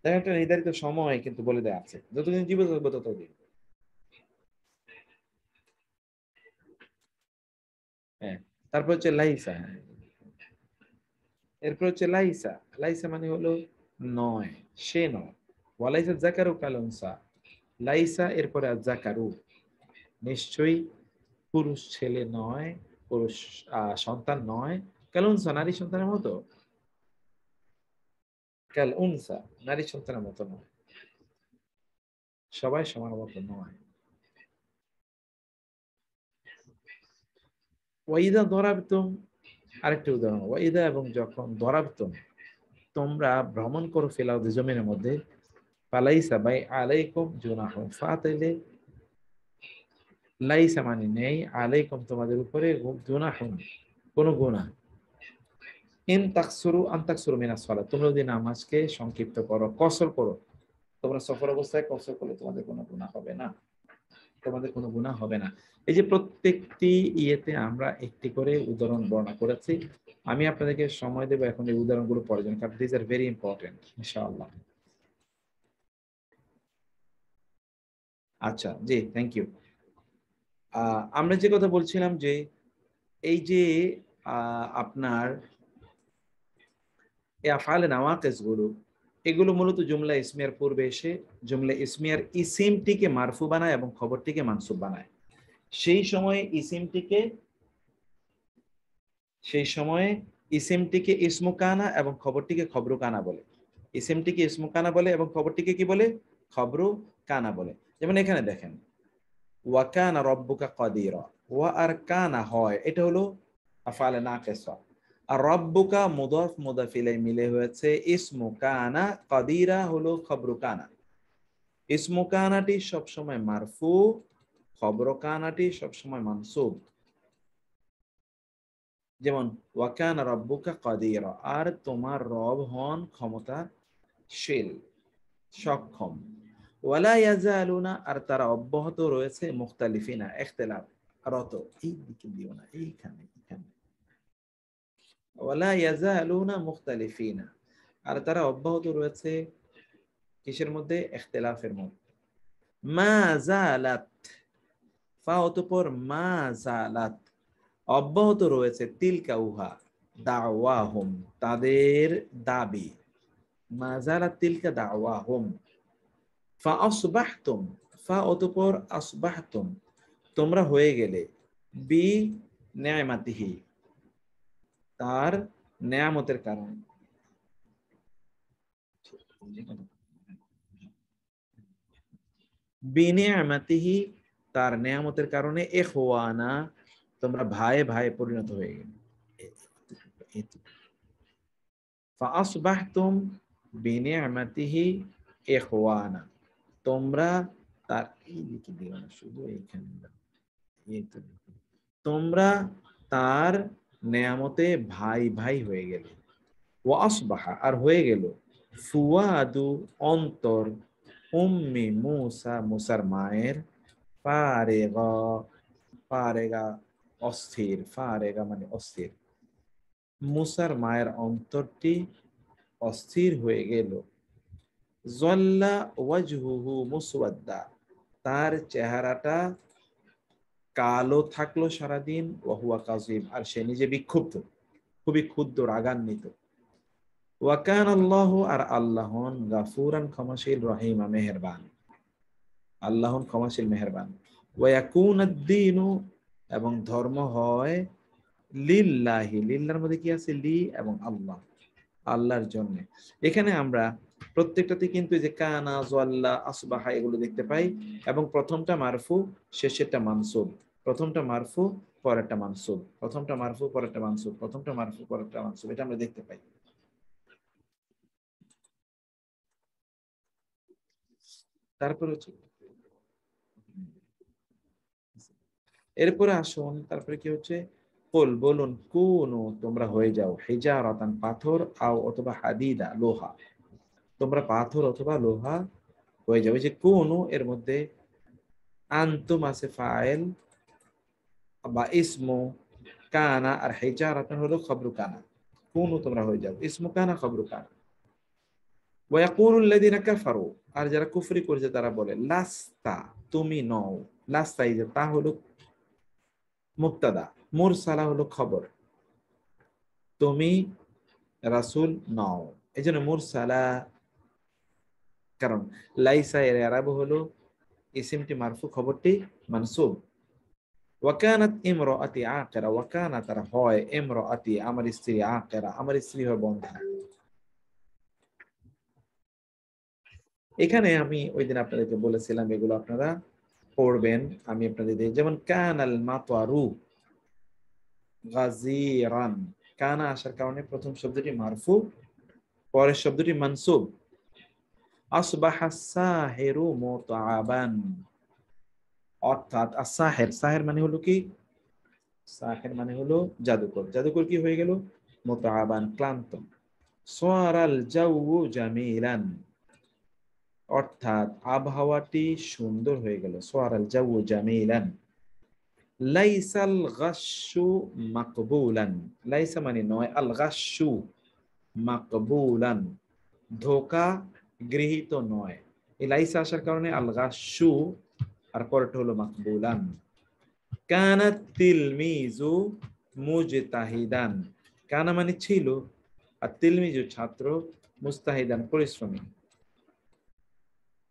Speaker 1: দেখা একটা নির্ধারিত সময় কিন্তু বলে দেয়া আছে যতদিন জীবিত থাকবো ততদিন হ্যাঁ তারপর হচ্ছে লাইসা এরপর হচ্ছে লাইসা লাইসা মানে হলো নয় সে নয় ওয়ালাইসা জাকারু কালনসা লাইসা এরপরে আর জাকারু নিশ্চয়ই পুরুষ ছেলে নয় পুরুষ সন্তান নয় কালুনসা নারী সন্তানের মতো কাল উনসা নারী সন্তানের মতো নয় সবাই সমান মতো নয় ওয়াইদা ধরাবতুম আরেকটি উদাহরণ ওয়াইদা এবং যখন দরাবতম তোমরা ভ্রমণ করো ফেলাও জমিনের মধ্যে পালাইসা বাই আলাইকুম ফাতাইলে লাইসা মানে নেই আলাইকুম তোমাদের উপরে কোনো গুণা ইন তাকসুরু আন তাকসুরু মিনা সলা তোমরা যদি নামাজকে সংক্ষিপ্ত করো কসর করো তোমরা সফর অবস্থায় কসর করলে তোমাদের কোনো গুণা হবে না তোমাদের কোনো গুণা হবে না এই যে প্রত্যেকটি ইয়েতে আমরা একটি করে উদাহরণ বর্ণনা করেছি আমি আপনাদেরকে সময় দেবো এখন এই উদাহরণগুলো প্রয়োজন কারণ দিস আর ভেরি ইম্পর্টেন্ট ইনশাআল্লাহ আচ্ছা জি থ্যাংক ইউ আমরা যে কথা বলছিলাম যে এই যে আপনার এ আফাল গুরু এগুলো মূলত জুমলা ইসমিয়ার পূর্বে এসে জুমলা ইসমিয়ার ইসিমটিকে মারফু বানায় এবং খবরটিকে মানসুব বানায় সেই সময়ে ইসিমটিকে সেই সময়ে ইসিমটিকে ইসমুকানা এবং খবরটিকে কানা বলে ইসিমটিকে ইসমুকানা বলে এবং খবরটিকে কি বলে খবরু কানা বলে যেমন এখানে দেখেন ওয়াকানা রব্বুকা কদির ওয়া আর কানা হয় এটা হলো আফালে না কেসা রব্বুকা মুদফ মিলে হয়েছে কাদিরা হলো খবরুকানা সবসময় মারফু খবরকানাটি সবসময় মানসুব যেমন ওয়াকান রব্বুকা কাদির আর তোমার রব হন ক্ষমতা শীল সক্ষম ওয়ালা আলুনা আর তারা অব্যাহত রয়েছে মুখতালিফিনা এখতেলাফ রত এই দিকে দিও না এইখানে ওয়ালা ইয়াজালুনা মুখতালিফিনা আর তারা অব্যাহত রয়েছে কিসের মধ্যে ইখতিলাফের মধ্যে মা জালাত ফা অতঃপর মা জালাত অব্যাহত রয়েছে তিলকা উহা দাওয়াহুম তাদের দাবি মা জালাত তিলকা দাওয়াহম ফা আসবাহতুম ফা অতঃপর আসবাহতুম তোমরা হয়ে গেলে বি ন্যায়মাতিহি তার নেয়ামতের কারণে তার নেয়ামতের কারণে এ তোমরা ভাই ভাই পরিণত হয়ে ফাসবাহতুম এ তোমরা তার শুধু এইখানে তোমরা তার নেয়ামতে ভাই ভাই হয়ে গেল ও আসবাহা আর হয়ে গেল ফুয়াদু অন্তর উম্মি মুসা মুসার মায়ের পারে পারেগা অস্থির ফারেগা মানে অস্থির মুসার মায়ের অন্তরটি অস্থির হয়ে গেল জল্লা ওয়াজহুহু মুসওয়াদ্দা তার চেহারাটা কালো থাকলো সারাদিন ওয়াহুয়া কাজিম আর সে নিজে বিক্ষুব্ধ খুবই ক্ষুদ্র রাগান্বিত ওয়াকান আল্লাহ আর আল্লাহন গাফুরান ক্ষমাশীল রহিমা মেহেরবান আল্লাহন ক্ষমাশীল মেহেরবান ওয়াকুন দিনু এবং ধর্ম হয় লিল্লাহি লিল্লার মধ্যে কি আছে লি এবং আল্লাহ আল্লাহর জন্য এখানে আমরা প্রত্যেকটাতে কিন্তু যে কানা জোয়াল্লা আসবাহা এগুলো দেখতে পাই এবং প্রথমটা মারফু শেষেরটা মানসুব প্রথমটা মারফু পরেরটা মানসুব প্রথমটা মারফু পরেরটা মানসুব প্রথমটা মারফু পরেরটা মানসুব এটা আমরা দেখতে পাই তারপরে হচ্ছে এরপরে আসুন তারপরে কি হচ্ছে কল বলুন কোন তোমরা হয়ে যাও হেজা রতান পাথর আও অথবা হাদিদা লোহা তোমরা পাথর অথবা লোহা হয়ে যাবে যে কোন এর মধ্যে আন্তুম আছে ফাইল বা ইসমো কানা আর হেজার হলো খবরু কানা কোন তোমরা হয়ে যাবে ইসমো কানা খবরু কানা আর যারা কুফরি তারা বলে তুমি নও তা হলো মুক্তাদা হলো খবর তুমি রাসুল নও এই জন্য মুরসালা কারণ লাইসা এর আরব হলো ইসিমটি মারফু খবরটি মানসুব ওয়াকানাত ইমর আতি আকেরা ওয়াকানা তারা হয় আতি আমার স্ত্রী আকেরা আমার স্ত্রী হয় বন্ধা এখানে আমি ওই দিন আপনাদেরকে বলেছিলাম এগুলো আপনারা পড়বেন আমি আপনাদের যেমন কানাল মাতোয়ারু গাজিরান কানা আসার কারণে প্রথম শব্দটি মারফু পরের শব্দটি মানসুব আসবাহাসেরু আবান অর্থাৎ আসাহের সাহের মানে হলো কি সাহের মানে হলো জাদুকর জাদুকর কি হয়ে গেল আবান ক্লান্ত সোয়ারাল জাউ জামিলান অর্থাৎ আবহাওয়াটি সুন্দর হয়ে গেল সোয়ারাল জাউ জামিলান লাইসাল গাসু মাকবুলান লাইসা মানে নয় আল গাসু মাকবুলান ধোকা গৃহীত নয় এই লাইসা আসার কারণে আলগা সু আর পরেরটা হলো মাকবুলান কানা তিলমিজু মুজতাহিদান কানা মানে ছিল আর তিলমিজু ছাত্র মুস্তাহিদান পরিশ্রমী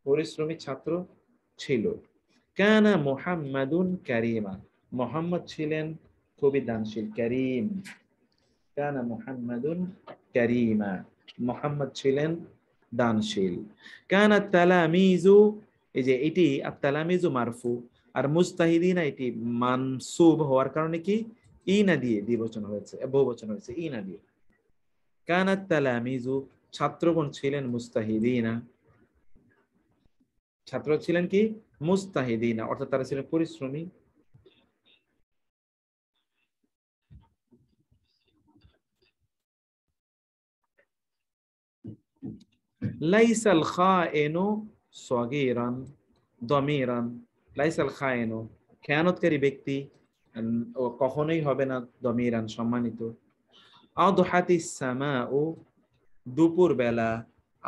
Speaker 1: পরিশ্রমী ছাত্র ছিল কানা মোহাম্মাদুন কারিমা মোহাম্মদ ছিলেন খুবই দানশীল করিম কানা মোহাম্মাদুন কারিমা মোহাম্মদ ছিলেন দানশীল কান তালামিজু এই যে এটি আত্তালামিজু মারফু আর মুস্তাহিদিন এটি মানসুব হওয়ার কারণে কি ই না দিয়ে দ্বিবচন হয়েছে বহুবচন হয়েছে ই না দিয়ে কান তালামিজু ছাত্রগণ ছিলেন মুস্তাহিদিনা ছাত্র ছিলেন কি মুস্তাহিদিনা অর্থাৎ তারা ছিলেন পরিশ্রমী লাইসাল খা এনো সগিরান দমিরান লাইসাল খা এনো খেয়ানতকারী ব্যক্তি কখনোই হবে না দমিরান সম্মানিত আদহাতি সামা ও দুপুর বেলা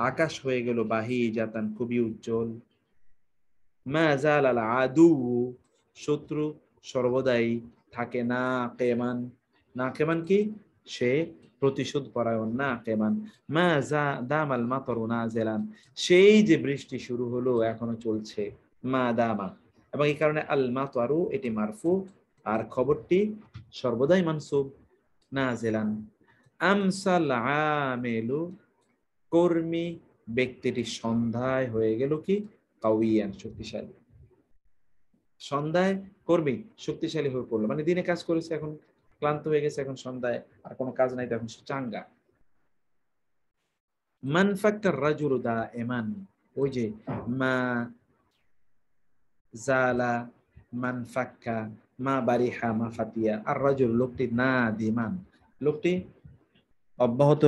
Speaker 1: আকাশ হয়ে গেল বাহি জাতান খুবই উজ্জ্বল মা জাল আল আদু শত্রু সর্বদাই থাকে না কেমান না কেমান কি সে প্রতিশোধ পরায়ণ না কেমান মা যা দাম আল মাতরু না জেলান সেই যে বৃষ্টি শুরু হলো এখনো চলছে মা দামা এবং এই কারণে আল মাতরু এটি মারফু আর খবরটি সর্বদাই মানসুব না জেলান আমসাল আমেলু কর্মী ব্যক্তিটি সন্ধ্যায় হয়ে গেল কি কাউইয়ান শক্তিশালী সন্ধ্যায় কর্মী শক্তিশালী হয়ে পড়লো মানে দিনে কাজ করেছে এখন ক্লান্ত হয়ে গেছে এখন সন্ধ্যায় আর কোনো কাজ নাই এখন সে চাঙ্গা মান ফাক্কার দা এমান ওই যে মা জালা মান ফাক্কা মা বারিহা মা ফাতিয়া আর রাজুর লোকটি না দিমান লোকটি অব্যাহত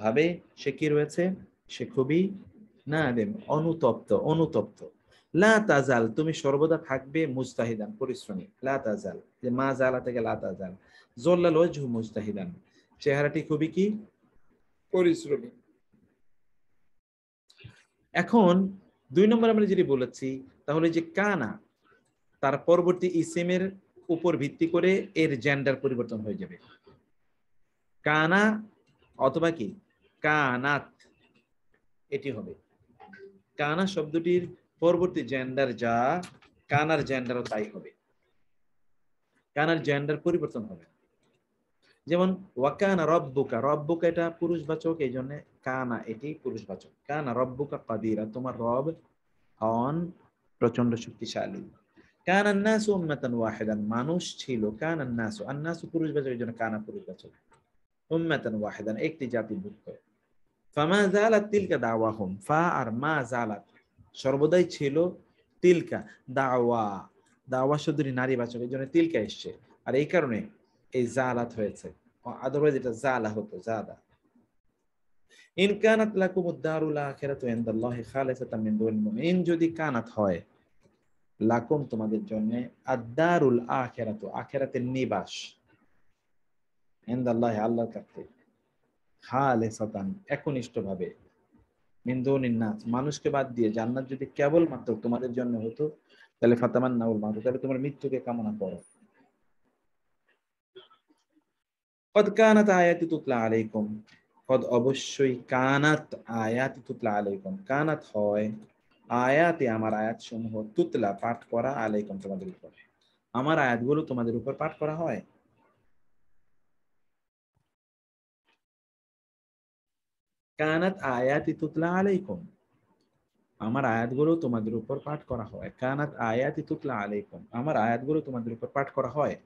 Speaker 1: ভাবে সে কি রয়েছে সে খুবই না দেম অনুতপ্ত অনুতপ্ত লা তাজাল তুমি সর্বদা থাকবে মুস্তাহিদান পরিশ্রমী লা তাজাল যে মা জালা থেকে লা তাজাল জল্লাল ওয়াজহু মুস্তাহিদান চেহারাটি খুবই কি পরিশ্রমী এখন দুই নম্বর আমরা যেটি বলেছি তাহলে যে কানা তার পরবর্তী ইসিমের উপর ভিত্তি করে এর জেন্ডার পরিবর্তন হয়ে যাবে কানা অথবা কি কানাত এটি হবে কানা শব্দটির পরবর্তী জেন্ডার যা কানার জেন্ডার তাই হবে কানার জেন্ডার পরিবর্তন হবে যেমন ওয়াকানা রব্বুকা রব্বুকা এটা পুরুষবাচক এই জন্য কানা এটি পুরুষবাচক কানা রব্বুকা কাদিরা তোমার রব হন প্রচন্ড শক্তিশালী কানান নাসু উম্মাতান ওয়াহিদান মানুষ ছিল কানান নাসু আর নাসু পুরুষবাচক এই জন্য কানা পুরুষবাচক উম্মাতান ওয়াহিদান একটি জাতি ভুক্ত ফামা জালাত তিলকা দাওয়াহুম ফা আর মা জালাত সর্বদাই ছিল তিলকা দাওয়া দাওয়া শব্দটি বাচক এই জন্য তিলকা এসছে আর এই কারণে এই জালাত হয়েছে আদারওয়াইজ এটা জালা হতো জাদা ইন কানাত লাকুম ইনদাল্লাহি খালিসাতাম মিন দুনিল যদি কানাত হয় লাকুম তোমাদের জন্য আখিরাতের নিবাস ইনদাল্লাহি আল্লাহর কাছে খালিসাতান একনিষ্ঠভাবে মিন্দুনিন মানুষকে বাদ দিয়ে জান্নাত যদি কেবলমাত্র তোমাদের জন্য হতো তাহলে ফাতামান নাউল মাহু তাহলে তোমার মৃত্যুকে কামনা করো কদ কানাত আয়াতি তুতলা আলাইকুম কদ অবশ্যই কানাত আয়াতি তুতলা আলাইকুম কানাত হয় আয়াতে আমার আয়াত সমূহ তুতলা পাঠ করা আলাইকুম তোমাদের উপরে আমার আয়াতগুলো তোমাদের উপর পাঠ করা হয় কানাত আয়াতি তুতলা আলাইকুম আমার আয়াতগুলো তোমাদের উপর পাঠ করা হয় কানাত আয়াতি তুতলা আলাইকুম আমার আয়াতগুলো তোমাদের উপর পাঠ করা হয়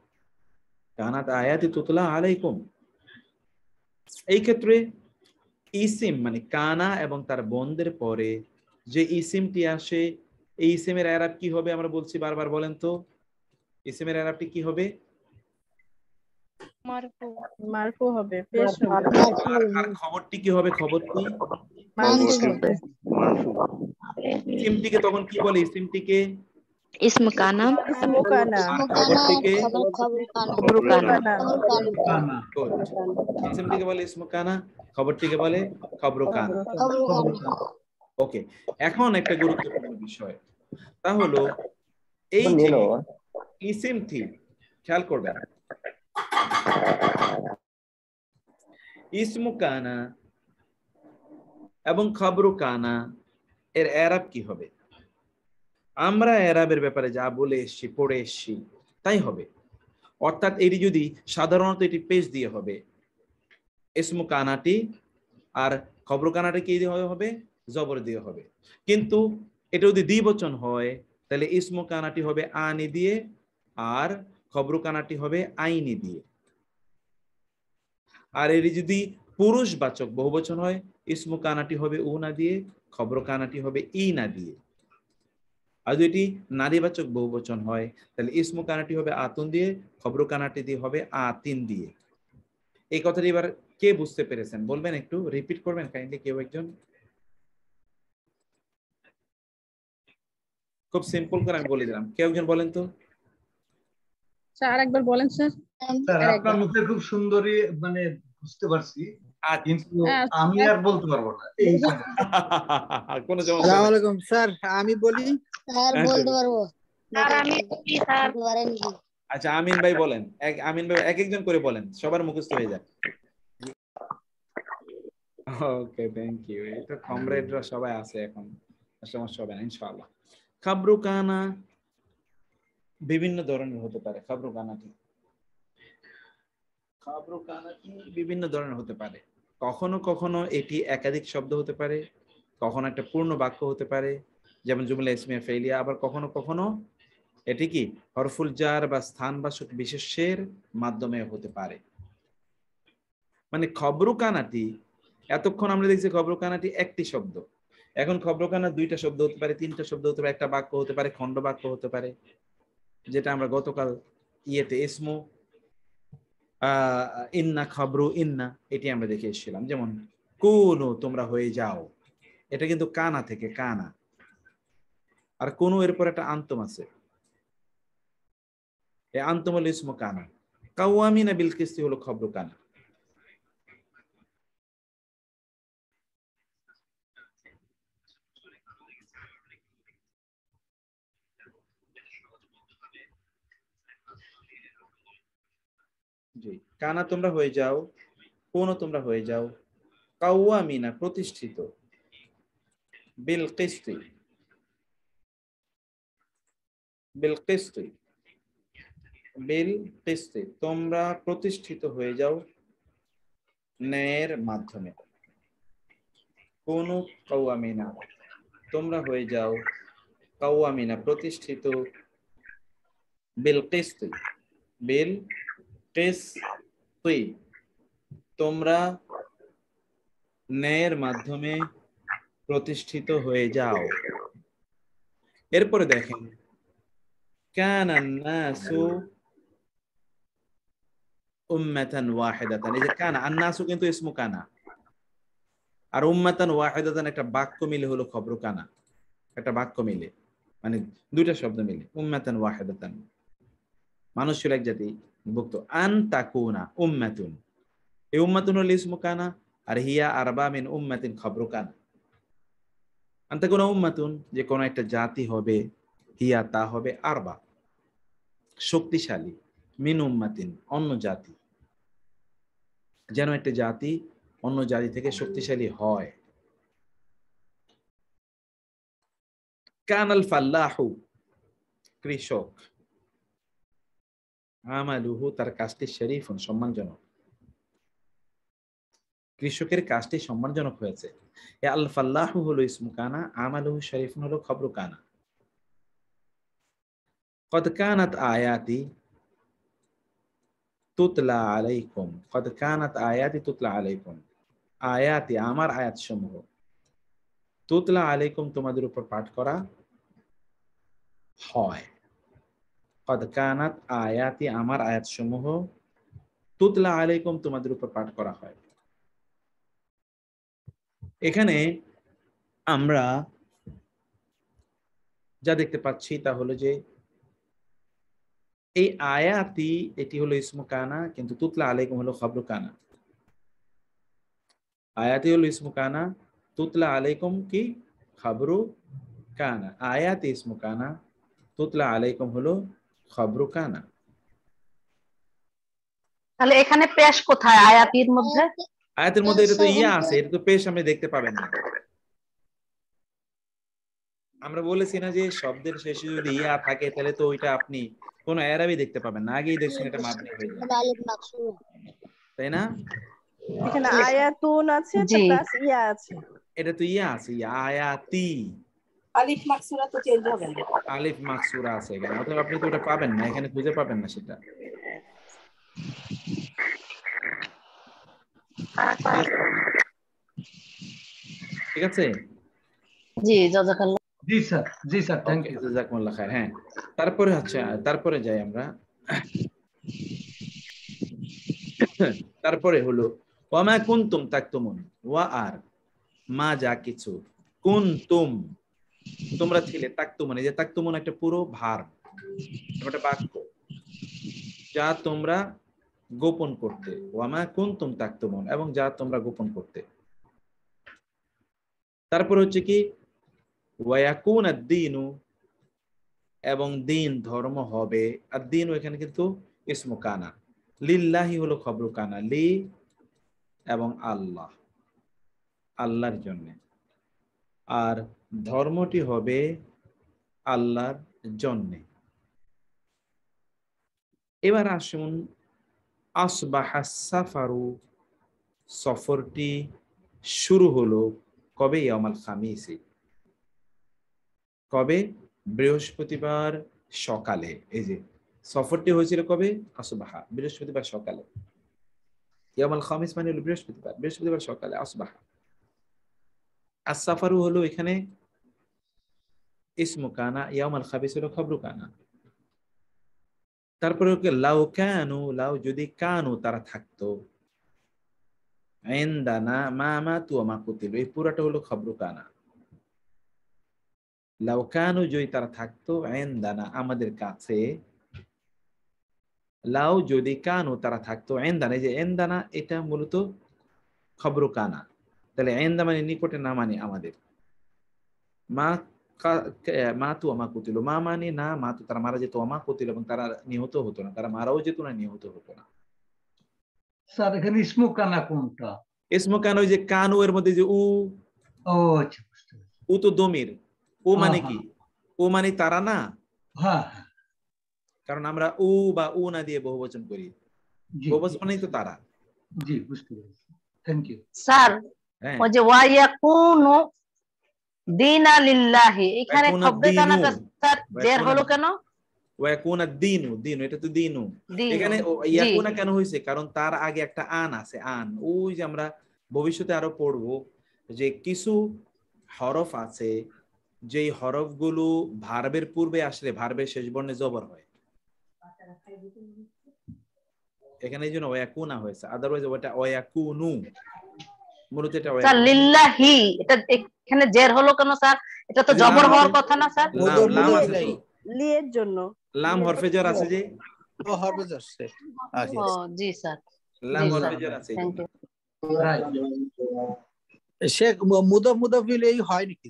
Speaker 1: কানাত আয়াতি তুতলা আলাইকুম এই ক্ষেত্রে ইসিম মানে কানা এবং তার বন্ধের পরে যে ইসিমটি আসে এই ইসিমের অ্যারাব কি হবে আমরা বলছি বারবার বলেন তো ইসিমের অ্যারাবটি কি হবে মারফু মারফু হবে খবরটি কি হবে তখন কি বলে খবরটিকে বলে খবর ওকে এখন একটা গুরুত্বপূর্ণ বিষয় তা হলো এই যে খেয়াল করবেন ইসমু কানা এবং খাবরু কানা এর অ্যারাব কি হবে আমরা অ্যারাবের ব্যাপারে যা বলে এসছি পড়ে এসছি তাই হবে অর্থাৎ এটি যদি সাধারণত এটি পেজ দিয়ে হবে ইসমু কানাটি আর খবর কানাটি কি দিয়ে হবে জবর দিয়ে হবে কিন্তু এটা যদি দ্বিবচন হয় তাহলে ইসমু কানাটি হবে আনি দিয়ে আর খবর কানাটি হবে আইনি দিয়ে আর এর যদি পুরুষ পুরুষবাচক বহুবচন হয় ইসমু কানাটি হবে উ না দিয়ে খবর কানাটি হবে ই না দিয়ে আর যদি এটি নারীবাচক বহুবচন হয় তাহলে ইসমু কানাটি হবে আতুন দিয়ে খবর কানাটি দিয়ে হবে আতিন দিয়ে এই কথাটি এবার কে বুঝতে পেরেছেন বলবেন একটু রিপিট করবেন কাইন্ডলি কেউ একজন খুব সিম্পল করে আমি বলে দিলাম কেউ একজন বলেন তো স্যার আরেকবার বলেন স্যার আপনার মুখে খুব সুন্দরী মানে বুঝতে পারছি আচ্ছা। হ্যাঁ, আর বলতে পারবো [LAUGHS] হ্যাঁ, আচ্ছা আমিন ভাই বলেন আমিন ভাই এক একজন করে বলেন সবার মুখস্থ হয়ে যায় ওকে থ্যাংক ইউ এটা কমরেডরা সবাই আছে এখন সমস্যা হবে না ইনশাআল্লাহ খাবরু কানা বিভিন্ন ধরনের হতে পারে খাবরু কানাটি খাবরু কানাটি বিভিন্ন ধরনের হতে পারে কখনো কখনো এটি একাধিক শব্দ হতে পারে কখনো একটা পূর্ণ বাক্য হতে পারে যেমন জুমলা ইসমিয়া ফেলিয়া আবার কখনো কখনো এটি কি হরফুল জার বা স্থান বাসক বিশেষের মাধ্যমে হতে পারে মানে খবর কানাটি এতক্ষণ আমরা দেখছি খবর কানাটি একটি শব্দ এখন খবর কানা দুইটা শব্দ হতে পারে তিনটা শব্দ হতে পারে একটা বাক্য হতে পারে খণ্ড বাক্য হতে পারে যেটা আমরা গতকাল ইয়েতে এসমো ইন্না খবরু ইন্না এটি আমরা দেখে এসেছিলাম যেমন কোন তোমরা হয়ে যাও এটা কিন্তু কানা থেকে কানা আর কোন এরপর একটা আন্তম আছে আন্তম হলো ইসমো কানা কাউয়ামিনা বিল কিস্তি হলো খবর কানা কানা তোমরা হয়ে যাও কোন তোমরা হয়ে যাও কাউয়া মিনা প্রতিষ্ঠিত বিল কিস্তি বিল কিস্তি বিল কিস্তি তোমরা প্রতিষ্ঠিত হয়ে যাও ন্যায়ের মাধ্যমে কোন কাউয়া মিনা তোমরা হয়ে যাও কাউয়া মিনা প্রতিষ্ঠিত বিল কিস্তি বিল তোমরা ন্যায়ের মাধ্যমে প্রতিষ্ঠিত হয়ে যাও এরপরে দেখেন আন্নাসু কিন্তু আর একটা বাক্য মিলে হলো খবর কানা একটা বাক্য মিলে মানে দুইটা শব্দ মিলে উম্মান ওয়াহিদাতান মানুষ ছিল এক জাতি যুক্ত আন তাকুনা উম্মাতুন এই উম্মাতুন হল কানা আর হিয়া আরবা মিন উম্মাতিন খবর কানা আন তাকুনা উম্মাতুন যে কোনো একটা জাতি হবে হিয়া তা হবে আরবা শক্তিশালী মিন উম্মাতিন অন্য জাতি যেন একটা জাতি অন্য জাতি থেকে শক্তিশালী হয় কানাল ফাল্লাহু কৃষক আমালুহু তার কাজটি শরীফুন সম্মানজনক কৃষকের কাজটি সম্মানজনক হয়েছে আল ফাল্লাহু হলো ইসমুকানা আমালুহু শরীফুন হলো খবরুকানা قد তুতলা আলাইকুম আয়াতি তুতলা আলাইকুম আয়াতি আমার আয়াত সমূহ তুতলা আলাইকুম তোমাদের উপর পাঠ করা হয় কদ আয়াতি আমার আয়াত সমূহ তুতলা আলাইকুম তোমাদের উপর পাঠ করা হয় এখানে আমরা যা দেখতে পাচ্ছি তা হলো যে এই আয়াতি এটি হলো ইসমু কানা কিন্তু তুতলা আলাইকুম হলো খবর কানা আয়াতি হলো ইসমু কানা তুতলা আলাইকুম কি খাবরু কানা আয়াতি ইসমু কানা তুতলা আলাইকুম হলো কানা তাহলে এখানে পেশ কোথায় আয়াতির মধ্যে
Speaker 2: আয়াতের মধ্যে এটা তো ইয়া আছে এটা তো
Speaker 1: পেশ আমি দেখতে পাবেন না আমরা বলেছি না যে শব্দের শেষে যদি ইয়া থাকে তাহলে তো ওইটা আপনি কোন আয়ারাবি দেখতে পাবেন না আগেই দেখছেন এটা মাবনি হয়ে তাই না এখানে আয়াতুন আছে প্লাস ইয়া আছে এটা তো ইয়া আছে ইয়া আয়াতি আলিফ মাকসুরা তো চেঞ্জ হবে না আলিফ মাকসুরা আছে এখানে অথবা আপনি তো ওটা পাবেন না এখানে খুঁজে পাবেন না সেটা ঠিক আছে জি জি স্যার জি স্যার থ্যাংক ইউ হ্যাঁ তারপরে হচ্ছে তারপরে যাই আমরা তারপরে হলো ওয়া মা কুনতুম তাকতুমুন ওয়া আর মা যা কিছু কুনতুম তোমরা ছিলে তাকতুমন মানে যে মানে একটা পুরো ভার একটা বাক্য যা তোমরা গোপন করতে ও কোন তুম কুনতুম মন এবং যা তোমরা গোপন করতে তারপর হচ্ছে কি ওয়াকুন আদিনু এবং দিন ধর্ম হবে আর দিন ওইখানে কিন্তু ইসমু কানা লিল্লাহি হলো খবর কানা লি এবং আল্লাহ আল্লাহর জন্য আর ধর্মটি হবে আল্লাহর জন্যে এবার আসুন আসবাহা সাফারু সফরটি শুরু হলো কবে ইয়ামাল খামিসে কবে বৃহস্পতিবার সকালে এই যে সফরটি হয়েছিল কবে আসবাহা বৃহস্পতিবার সকালে ইয়ামাল খামিস মানে হলো বৃহস্পতিবার বৃহস্পতিবার সকালে আসবাহা আসাফারু হলো এখানে ইসমু ইয়ামাল তারপরে ওকে লাউ কেন লাউ যদি কানু তারা থাকতো আইন্দানা মা মা তু আমা কুতিল এই পুরাটা হলো যদি তারা থাকতো আইন্দানা আমাদের কাছে লাউ যদি কানু তারা থাকতো এন্দানা যে এন্দানা এটা মূলত খবরু কানা তাহলে এন্দা মানে নিকটে না মানে আমাদের মা মা আমা কুতিল মা মানে না মা তো তারা মারা যেত আমা কুতিল এবং তারা নিহত হতো না তারা মারাও যেত না নিহত হতো না স্যার এখানে কোনটা ওই যে মধ্যে যে উ ও আচ্ছা, তো দমির ও হ্যাঁ, মানে হ্যাঁ। কি ও মানে তারা না হ্যাঁ, হ্যাঁ কারণ আমরা উ বা উ না দিয়ে বহুবচন করি বহুবচন তো তারা জি বুঝতে পেরেছি থ্যাংক ইউ স্যার ওই যে এখানে দের হলো কেন ওয়াকুনা দিনু দিনু এটা তো দিনু এখানে ইয়াকুনা কেন হইছে কারণ তার আগে একটা আন আছে আন ওই যে আমরা ভবিষ্যতে আরো পড়ব যে কিছু হরফ আছে যেই হরফগুলো ভার্বের পূর্বে আসলে ভার্বের শেষ বর্ণে জবর হয় এখানে এই জন্য ওয়াকুনা হয়েছে আদারওয়াইজ ওটা ওয়াকুনু মূলত এটা স্যার লিল্লাহি এটা এখানে জের হলো কেন স্যার এটা তো জবর হওয়ার কথা না স্যার লাম আছে লিয়ের জন্য লাম হরফে আছে যে ও হরফে আছে আচ্ছা, আচ্ছা। জি স্যার লাম হরফে আছে শেখ মুদাফ মুদাফিল এই হয় নাকি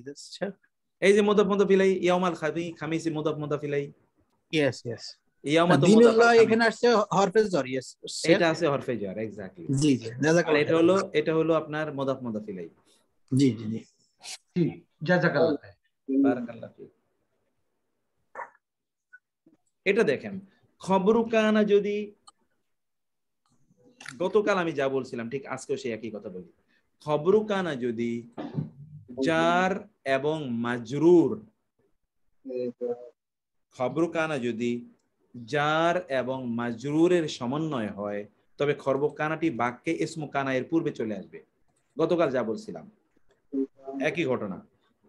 Speaker 1: এই যে মুদাফ মুদাফিলাই ইয়ামাল খাবি খামিসি মুদাফ মুদাফিলাই ইয়েস ইয়েস এটা হলো আপনার এটা দেখেন খবরু কানা যদি গতকাল আমি যা বলছিলাম ঠিক আজকেও সেই একই কথা বলি খবরু কানা যদি জার এবং মাজরুর খবরু কানা যদি জার এবং মাজরুরের সমন্বয় হয় তবে খর্ব কানাটি বাক্যে ইসমু কানা এর পূর্বে চলে আসবে গতকাল যা বলছিলাম একই ঘটনা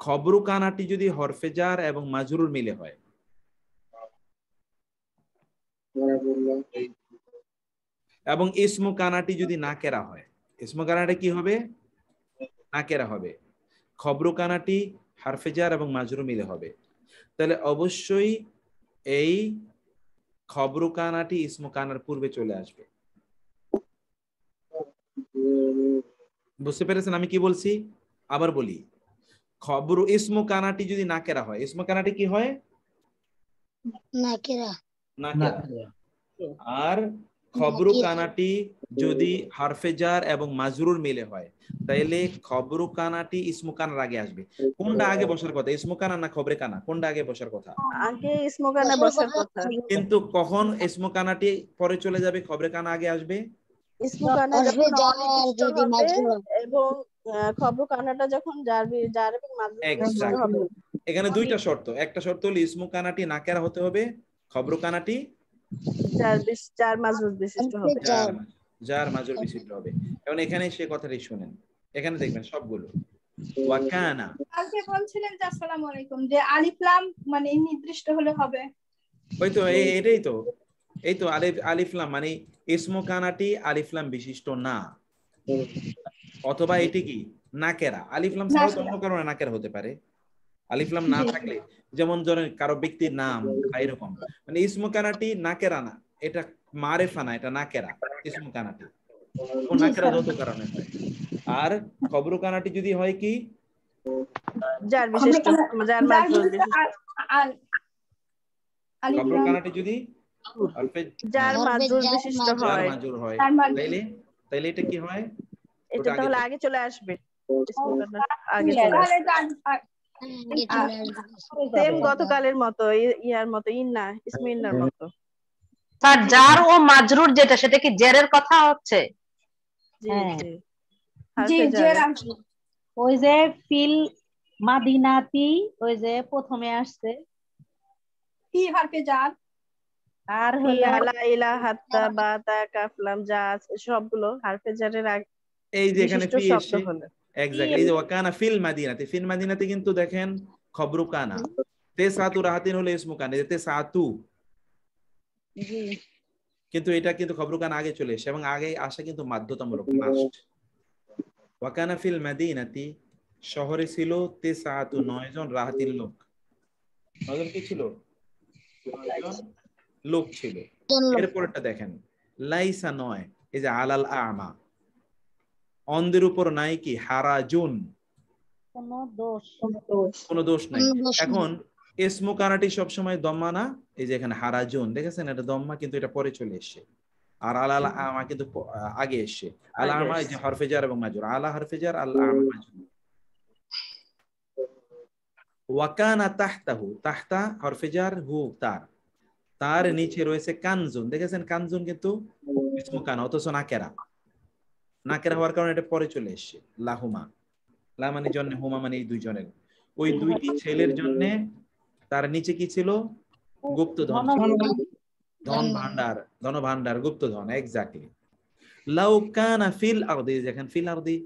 Speaker 1: খবরু কানাটি যদি হরফে হরফেজার এবং মাজরুর মিলে হয় এবং ইসমু কানাটি যদি না কেরা হয় ইসমু কানাটি কি হবে না কেরা হবে খবরু কানাটি হারফেজার এবং মাজরুর মিলে হবে তাহলে অবশ্যই এই কানাটি খবরুকানাটি কানার পূর্বে চলে আসবে বুঝতে পেরেছেন আমি কি বলছি আবার বলি খবরু ইসমু কানাটি যদি না কেরা হয় ইসমু কানাটি কি হয় না কেরা আর খবরু কানাটি যদি হারফেজার এবং মাজরুর মিলে হয় তাইলে খবরু কানাটি ইসমু কানার আগে আসবে কোনটা আগে বসার কথা ইসমু কানা না খবরে কানা কোনটা আগে বসার কথা আগে ইসমু কানা বসার কথা কিন্তু কখন ইসমু কানাটি পরে চলে যাবে খবরে কানা আগে আসবে ইসমু কানা যদি মাজরুর এবং খবরু কানাটা যখন জার জার এবং মাজরুর এখানে দুইটা শর্ত একটা শর্ত হলো ইসমু কানাটি নাকেরা হতে হবে খবরু কানাটি চার বিশ বিশিষ্ট আচ্ছা, হবে যার মাজুর বিশিষ্ট হবে কারণ এখানে সে কথাটি শুনেন এখানে দেখবেন সবগুলো ওয়াকানা কালকে বলছিলেন যে আসসালামু আলাইকুম যে আলিফ লাম মানে নির্দিষ্ট হলে হবে ওই তো এই এটাই তো এই তো আলিফ আলিফ লাম মানে ইসমু কানাটি আলিফ লাম বিশিষ্ট না অথবা এটি কি নাকেরা আলিফ লাম ছাড়াও অন্য কারণে নাকেরা হতে পারে আলিফলাম না থাকলে যেমন ধরেন কারো ব্যক্তির নাম এরকম মানে ইসমুকানাটি নাকেরানা এটা মারেফানা এটা নাকেরা ইসমুকানাটি নাকেরা যত কারণে হয় আর কানাটি যদি হয় কি যার বিশেষ হয় তাইলে তাইলে এটা কি হয় এটা তাহলে আগে চলে আসবে সেম হ্যাঁ, আচ্ছা। গতকালের মতো ইয়ার মতো ইন্না মতো স্যার জার ও মাজরুর যেটা সেটা কি জেরের কথা হচ্ছে জি হ্যাঁ। জের ওই যে ফিল মাদিনাতি ওই যে প্রথমে আসছে কি হারফে জার আর হলো লা ইলাহা হাত্তা তা কাফলাম জাজ সবগুলো হারফে জারের আগে এই যে এখানে এসে এক্স্যাক্ট যে ওয়াকানা ফিল মাদিনাতে ফিল মাদিনাতে কিন্তু দেখেন খবরু কানা তে সাতু রাহাতিন হলে ইসমু কানা তে সাতু কিন্তু এটা কিন্তু খবরু কানা আগে চলে এসে এবং আগে আসা কিন্তু বাধ্যতামূলক মাস্ট ওয়াকানা ফিল মাদিনাতি শহরে ছিল তে সাতু নয় জন রাহাতিন লোক নয়জন কি ছিল লোক ছিল এরপরটা দেখেন লাইসা নয় এই যে আলাল আমা অন্ধের উপর নাই কি হারাজুন কোনো দোষ দোষ নাই এখন এসমো কানাটি সবসময় দম্মা না এই যে এখানে হারাজুন দেখেছেন এটা দম্মা কিন্তু এটা পরে চলে এসছে আর আলা আলা আমা কিন্তু আগে এসছে আলা আমা যে হরফেজার এবং মাজুর আলা হরফেজার আল্লাহ আমা মাজুর ওয়াকানা তাহতাহু তাহতা হরফেজার হু তার তার নিচে রয়েছে কানজুন দেখেছেন কানজুন কিন্তু ইসমু কানা অথচ নাকেরা নাকের হওয়ার কারণে এটা পরে চলে এসছে লাহুমা লা মানে জন্য হুমা মানে এই দুইজনের ওই দুইটি ছেলের জন্য তার নিচে কি ছিল গুপ্ত ধন ধন ভান্ডার ধন ভান্ডার গুপ্ত ধন এক্সাক্টলি লাউ কানা ফিল আরদি দেখেন ফিল আরদি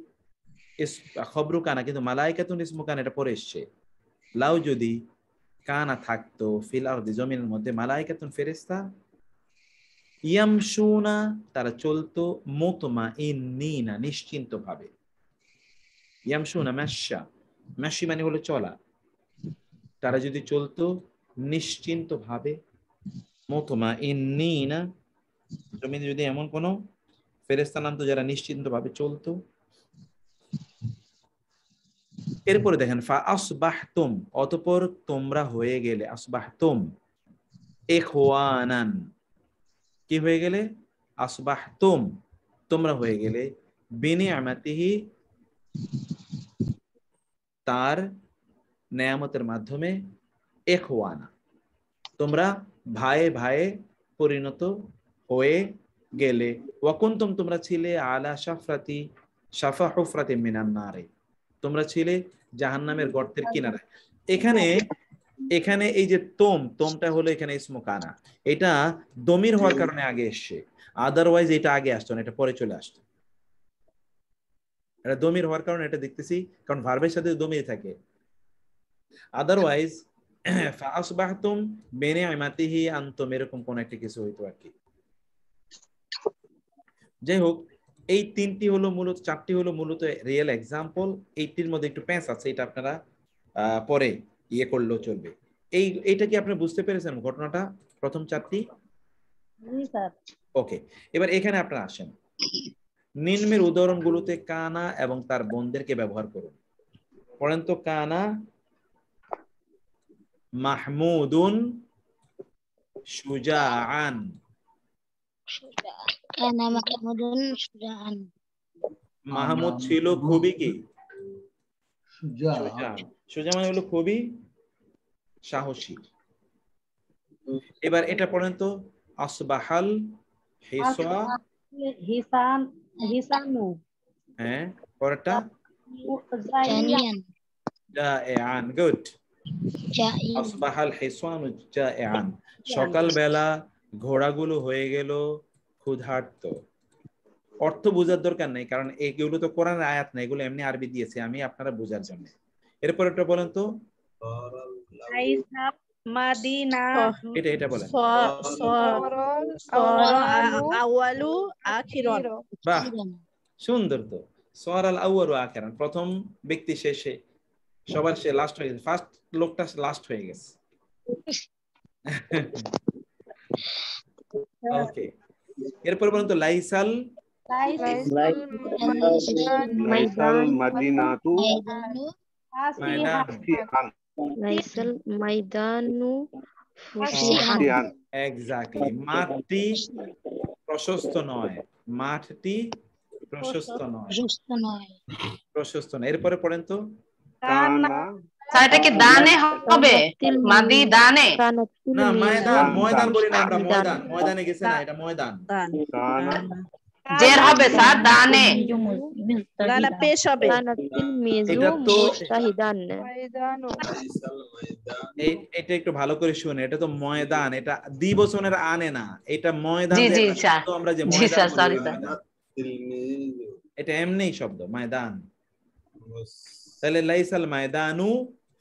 Speaker 1: খবরু কানা কিন্তু মালাইকাতুন ইসমু কানা এটা পরে এসছে লাউ যদি কানা থাকতো ফিল আরদি জমিনের মধ্যে মালাইকাতুন ফেরেস্তা ইয়ামসুনা তারা চলতো মোতমা ইন্নিনা নিশ্চিন্ত ভাবে ইয়ামসুনা ম্যাশা ম্যাশি মানে হলো চলা তারা যদি চলতো নিশ্চিন্ত ভাবে মোতমা না জমিতে যদি এমন কোনো ফেরেস্তা নাম তো যারা নিশ্চিন্ত ভাবে চলতো এরপরে দেখেন ফা তুম অতপর তোমরা হয়ে গেলে তুম এখওয়ানান কি হয়ে গেলে আসবাহ তুম তোমরা হয়ে গেলে বিনে আমাতিহি তার নেয়ামতের মাধ্যমে এক এখওয়ানা তোমরা ভাই ভাই পরিণত হয়ে গেলে ওয়াকুন্তম তোমরা ছিলে আলা শাফরাতি সাফা হুফরাতি মিনান্নারে তোমরা ছিলে জাহান্নামের গর্তের কিনারে এখানে এখানে এই যে তোম তোমটা হলো এখানে ইসমোকানা এটা দমির হওয়ার কারণে আগে এসছে আদারওয়াইজ এটা আগে আসতো না এটা পরে চলে আসতো এটা দমির হওয়ার কারণে এটা দেখতেছি কারণ ভার্বের সাথে দমিয়ে থাকে আদারওয়াইজ [CLEARS THROAT] ফাসবাহতুম বেনে আমাতিহি আন্তম এরকম কোন একটা কিছু হইতো আর কি যাই হোক এই তিনটি হলো মূলত চারটি হলো মূলত রিয়েল এক্সাম্পল এইটির মধ্যে একটু প্যাঁচ আছে এটা আপনারা পরে ইয়ে করলেও চলবে এই এটা কি আপনি বুঝতে পেরেছেন ঘটনাটা প্রথম চারটি ওকে এবার এখানে আপনারা আসেন নিম্নের উদাহরণগুলোতে কানা এবং তার বন্ধুদেরকে ব্যবহার করুন পড়েন তো কানা মাহমুদুন সুজাআন কানা মাহমুদুন সুজাআন মাহমুদ ছিল খুবই কি সুজা সোজা মানে হলো খুবই সাহসী এবার এটা পড়েন তো আসবাহাল হিসা হিসান হিসানু হ্যাঁ পরেরটা গুড আসবাহাল হিসানু
Speaker 2: সকালবেলা
Speaker 1: ঘোড়াগুলো হয়ে গেল ক্ষুধার্ত অর্থ বোঝার দরকার নেই কারণ এগুলো তো কোরআন আয়াত না এগুলো এমনি আরবি দিয়েছে আমি আপনারা বোঝার জন্য এরপর একটা বলেন তো এটা এটা বলেন সুন্দর তো সরাল আউয়ারু আখিরান প্রথম ব্যক্তি শেষে সবার সে লাস্ট হয়ে গেছে ফার্স্ট লোকটা লাস্ট হয়ে গেছে ওকে হ্যাঁ। এরপর বলুন লাইসাল লাইসাল মাদিনাতু নাইসাল মাইদানু প্রশস্ত নয় মাঠটি প্রশস্ত নয় প্রশস্ত নয় এরপরে পড়েন তো দানে হবে মাদি দানে না ময়দান ময়দান বলি না আমরা ময়দান ময়দানে গেছে না এটা ময়দান জের হবে স্যার দানে পেশ হবে এটা একটু ভালো করে শুনে এটা তো ময়দান এটা দিবসনের আনে না এটা ময়দান আমরা যে এটা এমনি শব্দ ময়দান তাহলে লাইসাল ময়দানু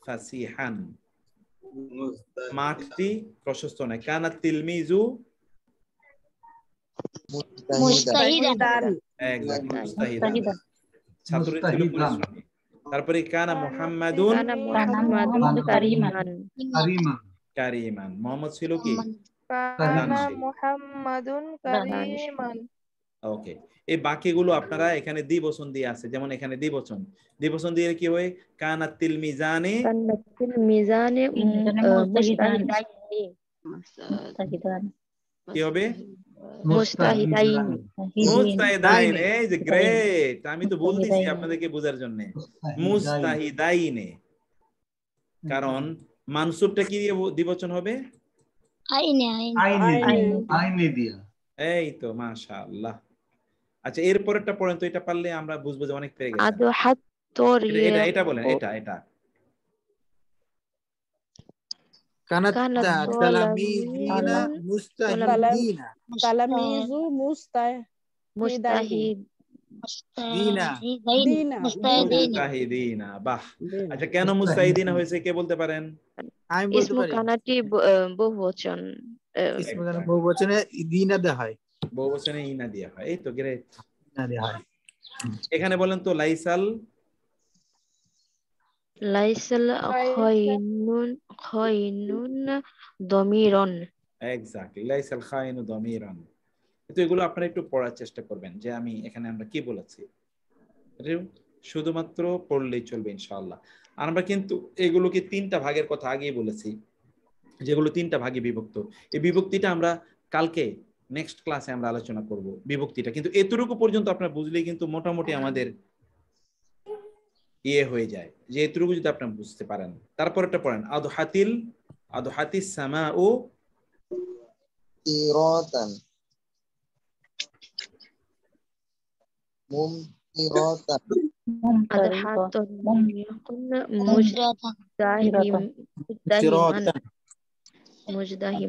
Speaker 1: ফাসিহান মাঠটি প্রশস্ত নয় কানা তিলমিজু তারপরে কানা কারিমান মোহাম্মদ ছিল কি ওকে এই বাকিগুলো আপনারা এখানে দ্বিবচন দিয়ে আছে যেমন এখানে দ্বিবচন দ্বিবচন দিয়ে কি হয় কানাতিল মিজানে কি হবে
Speaker 2: কারণ
Speaker 1: মানসুরটা কি দিয়ে দিবচন হবে এই তো মাশা আল্লাহ আচ্ছা এরপরেরটা পড়েন তো এটা পারলে আমরা বুঝবো যে অনেক পেরে গেছি ইয়ে। এটা বলেন এটা এটা كانت تلاميذنا مستهدين تلاميذ مستهدين হয়েছে কে বলতে পারেন আমি দিনা হয় ইনা দেয়া হয় এই তো এখানে বলেন তো লাইসাল লাইসাল তো এগুলো আপনারা একটু পড়ার চেষ্টা করবেন যে আমি এখানে আমরা কি বলেছি শুধুমাত্র পড়লেই চলবে ইনশাল্লাহ আর আমরা কিন্তু এগুলোকে তিনটা ভাগের কথা আগেই বলেছি যেগুলো তিনটা ভাগে বিভক্ত এই বিভক্তিটা আমরা কালকে নেক্সট ক্লাসে আমরা আলোচনা করব বিভক্তিটা কিন্তু এতটুকু পর্যন্ত আপনারা বুঝলেই কিন্তু মোটামুটি আমাদের ইয়ে হয়ে যায় যে এতটুকু যদি আপনি বুঝতে পারেন তারপর একটা পড়েন আদু হাতিল আদু হাতি সামা ও ইরাতান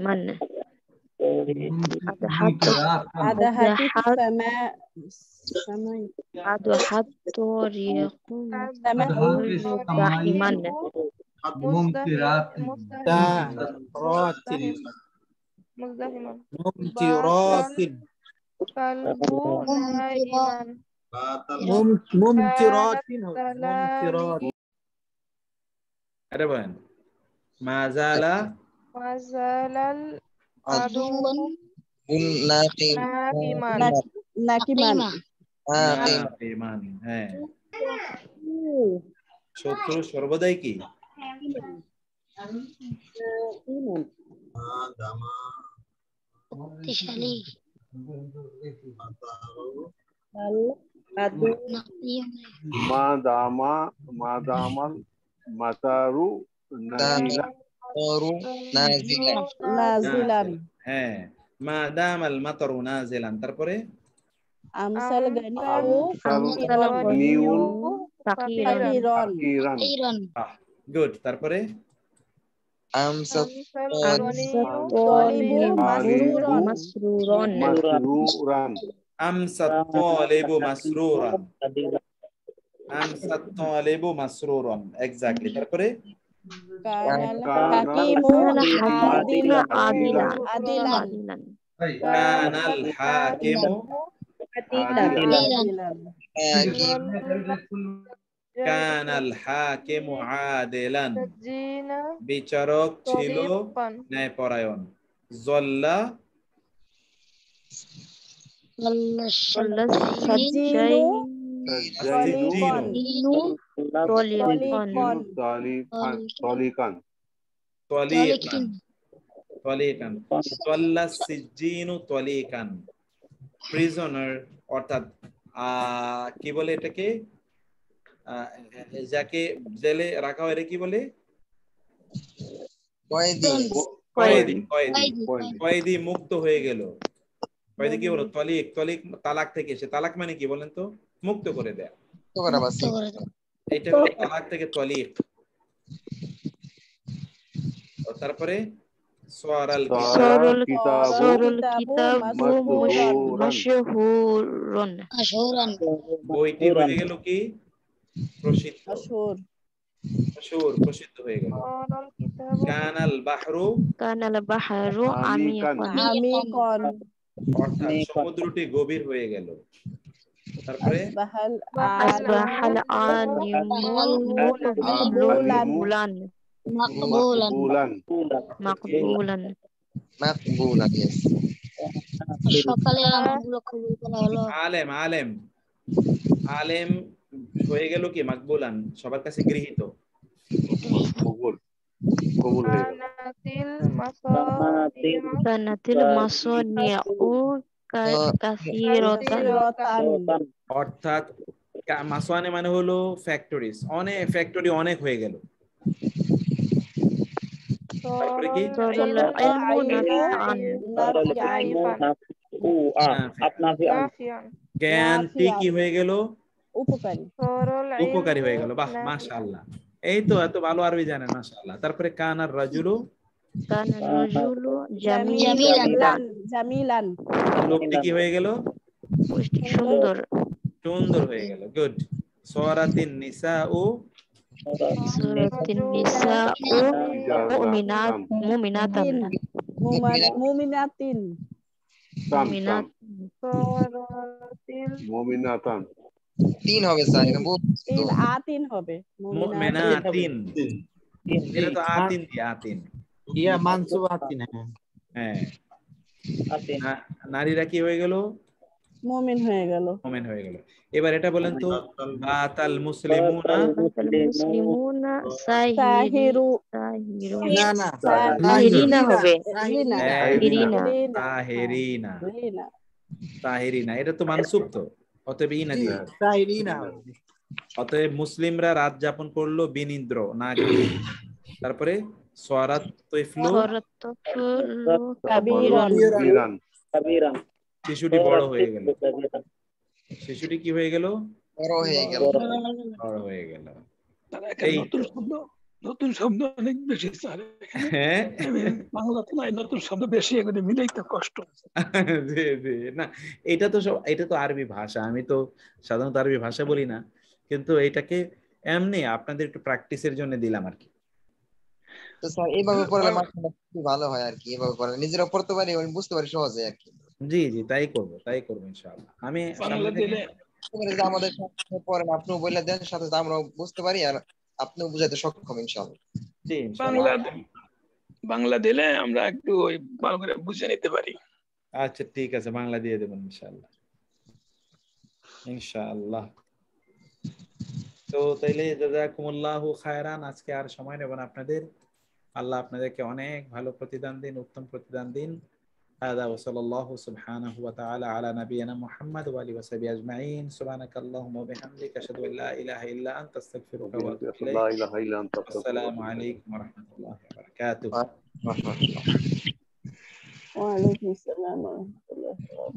Speaker 1: ممطرة عدها في السماء السماء عدها الطريق دائما ممطرات ممطرات ممطرات ممطرات أربعة ما زال ما زال aduwan munaqiman naqiman naqiman হ্যাঁ শত্রু সর্বদাই কি শক্তিশালী মাদামা মাদামাল মাতারু নাকিলা মাতরু নাজিলান নাজিলান হ্যাঁ মা দামাল মাতরু নাজিলান তারপরে আমসাল গানিউ গানিউল ফাকিরান ফাকিরান গুড তারপরে আমসাত তালিবু মাসরুরান মাসরুরান আমসাত তালিবু মাসরুরান আমসাত তালিবু মাসরুরান এক্স্যাক্টলি তারপরে كان الحكيم عادلا كان الحاكم عادلا كان الحاكم عادلا বিচারক ছিল ন্যায়পরায়ণ জল্লা জল্লা কি বলে এটাকে যাকে জেলে রাখা হয় কি বলে কয়েদি মুক্ত হয়ে গেল কয়েদি কি বলো তলিক তলিক তালাক থেকে এসে তালাক মানে কি বলেন তো মুক্ত করে দেয়া এটা তালাক থেকে তলিক তারপরে হয়ে কি প্রসিদ্ধ হয়ে সমুদ্রটি গভীর হয়ে গেল Asbahal Asbahal animulan bulan makbulan makbulan makbulan yes আলেম আলেম আলেম হয়ে গেল কি মাকবুলান সবার কাছে গৃহীত কবুল কবুল হয়ে গেল অর্থাৎ মাসওয়ানে মানে হলো ফ্যাক্টরিজ অনেক ফ্যাক্টরি অনেক হয়ে গেল কি হয়ে গেল উপকারী হয়ে গেল বাহ মাশাল্লাহ এই তো এত ভালো আরবি জানেন আল্লাহ তারপরে কানার রাজুলু কানা রাজুলু জামিলান জামিলান লোকটি কি হয়ে গেল সুন্দর সুন্দর হয়ে গেল গুড সরাতিন নিসাউ সরাতিন নিসাউ মুমিনাত মুমিনাতান মুমিনাতিন মুমিনাত মুমিনাতান তিন হবে স্যার এটা তিন আতিন হবে মুমিনাতিন এটা তো আতিন দি আতিন ইয়া হ্যাঁ, হ্যাঁ। নারীরা কি হয়ে গেল মুমিন হয়ে গেল মুমিন হয়ে গেল এবার এটা বলেন তো বাতাল মুসলিমুনা মুসলিমুনা সাহিরু না না হবে সাহিরিনা সাহিরিনা সাহিরিনা এটা তো মানসুব তো অতএব ইনা দিয়ে সাহিরিনা অতএব মুসলিমরা রাত যাপন করলো বিনিদ্র না তারপরে শিশুটি বড় হয়ে গেল শিশুটি কি হয়ে গেল বড় হয়ে গেল বড় হয়ে গেল নতুন শব্দ অনেক বেশি স্যার হ্যাঁ? বাংলাতে নতুন শব্দ বেশি কষ্ট [LAUGHS] না এটা তো সব এটা তো আরবি ভাষা আমি তো সাধারণত আরবি ভাষা বলি না কিন্তু এটাকে এমনি আপনাদের একটু প্র্যাকটিসের জন্য দিলাম আর কি স্যার এইভাবে ভালো হয় আর কি এইভাবে নিজের পারি মানে বুঝতে পারি সহজে আর কি জি জি তাই করব তাই করব ইনশাআল্লাহ আমি আমাদের সাথে পড়েন আপনিও বলে দেন সাথে আমরা বুঝতে পারি আর আপনিও সক্ষম ইনশাআল্লাহ জি বাংলা বাংলা দিলে আমরা একটু ওই ভালো করে বুঝে নিতে পারি আচ্ছা ঠিক আছে বাংলা দিয়ে দেবেন ইনশাআল্লাহ ইনশাআল্লাহ তো তাইলে জাজাকুমুল্লাহু খায়রান আজকে আর সময় নেবেন আপনাদের আল্লাহ আপনাদেরকে অনেক ভালো প্রতিদান দিন উত্তম প্রতিদান দিন هذا وصلى الله سبحانه وتعالى على نبينا محمد وآله وصحبه أجمعين سبحانك اللهم وبحمدك أشهد أن لا إله إلا أنت أستغفرك وأتوب إليك لا إله إلا أنت السلام عليكم ورحمة الله وبركاته وعليكم السلام ورحمة الله وبركاته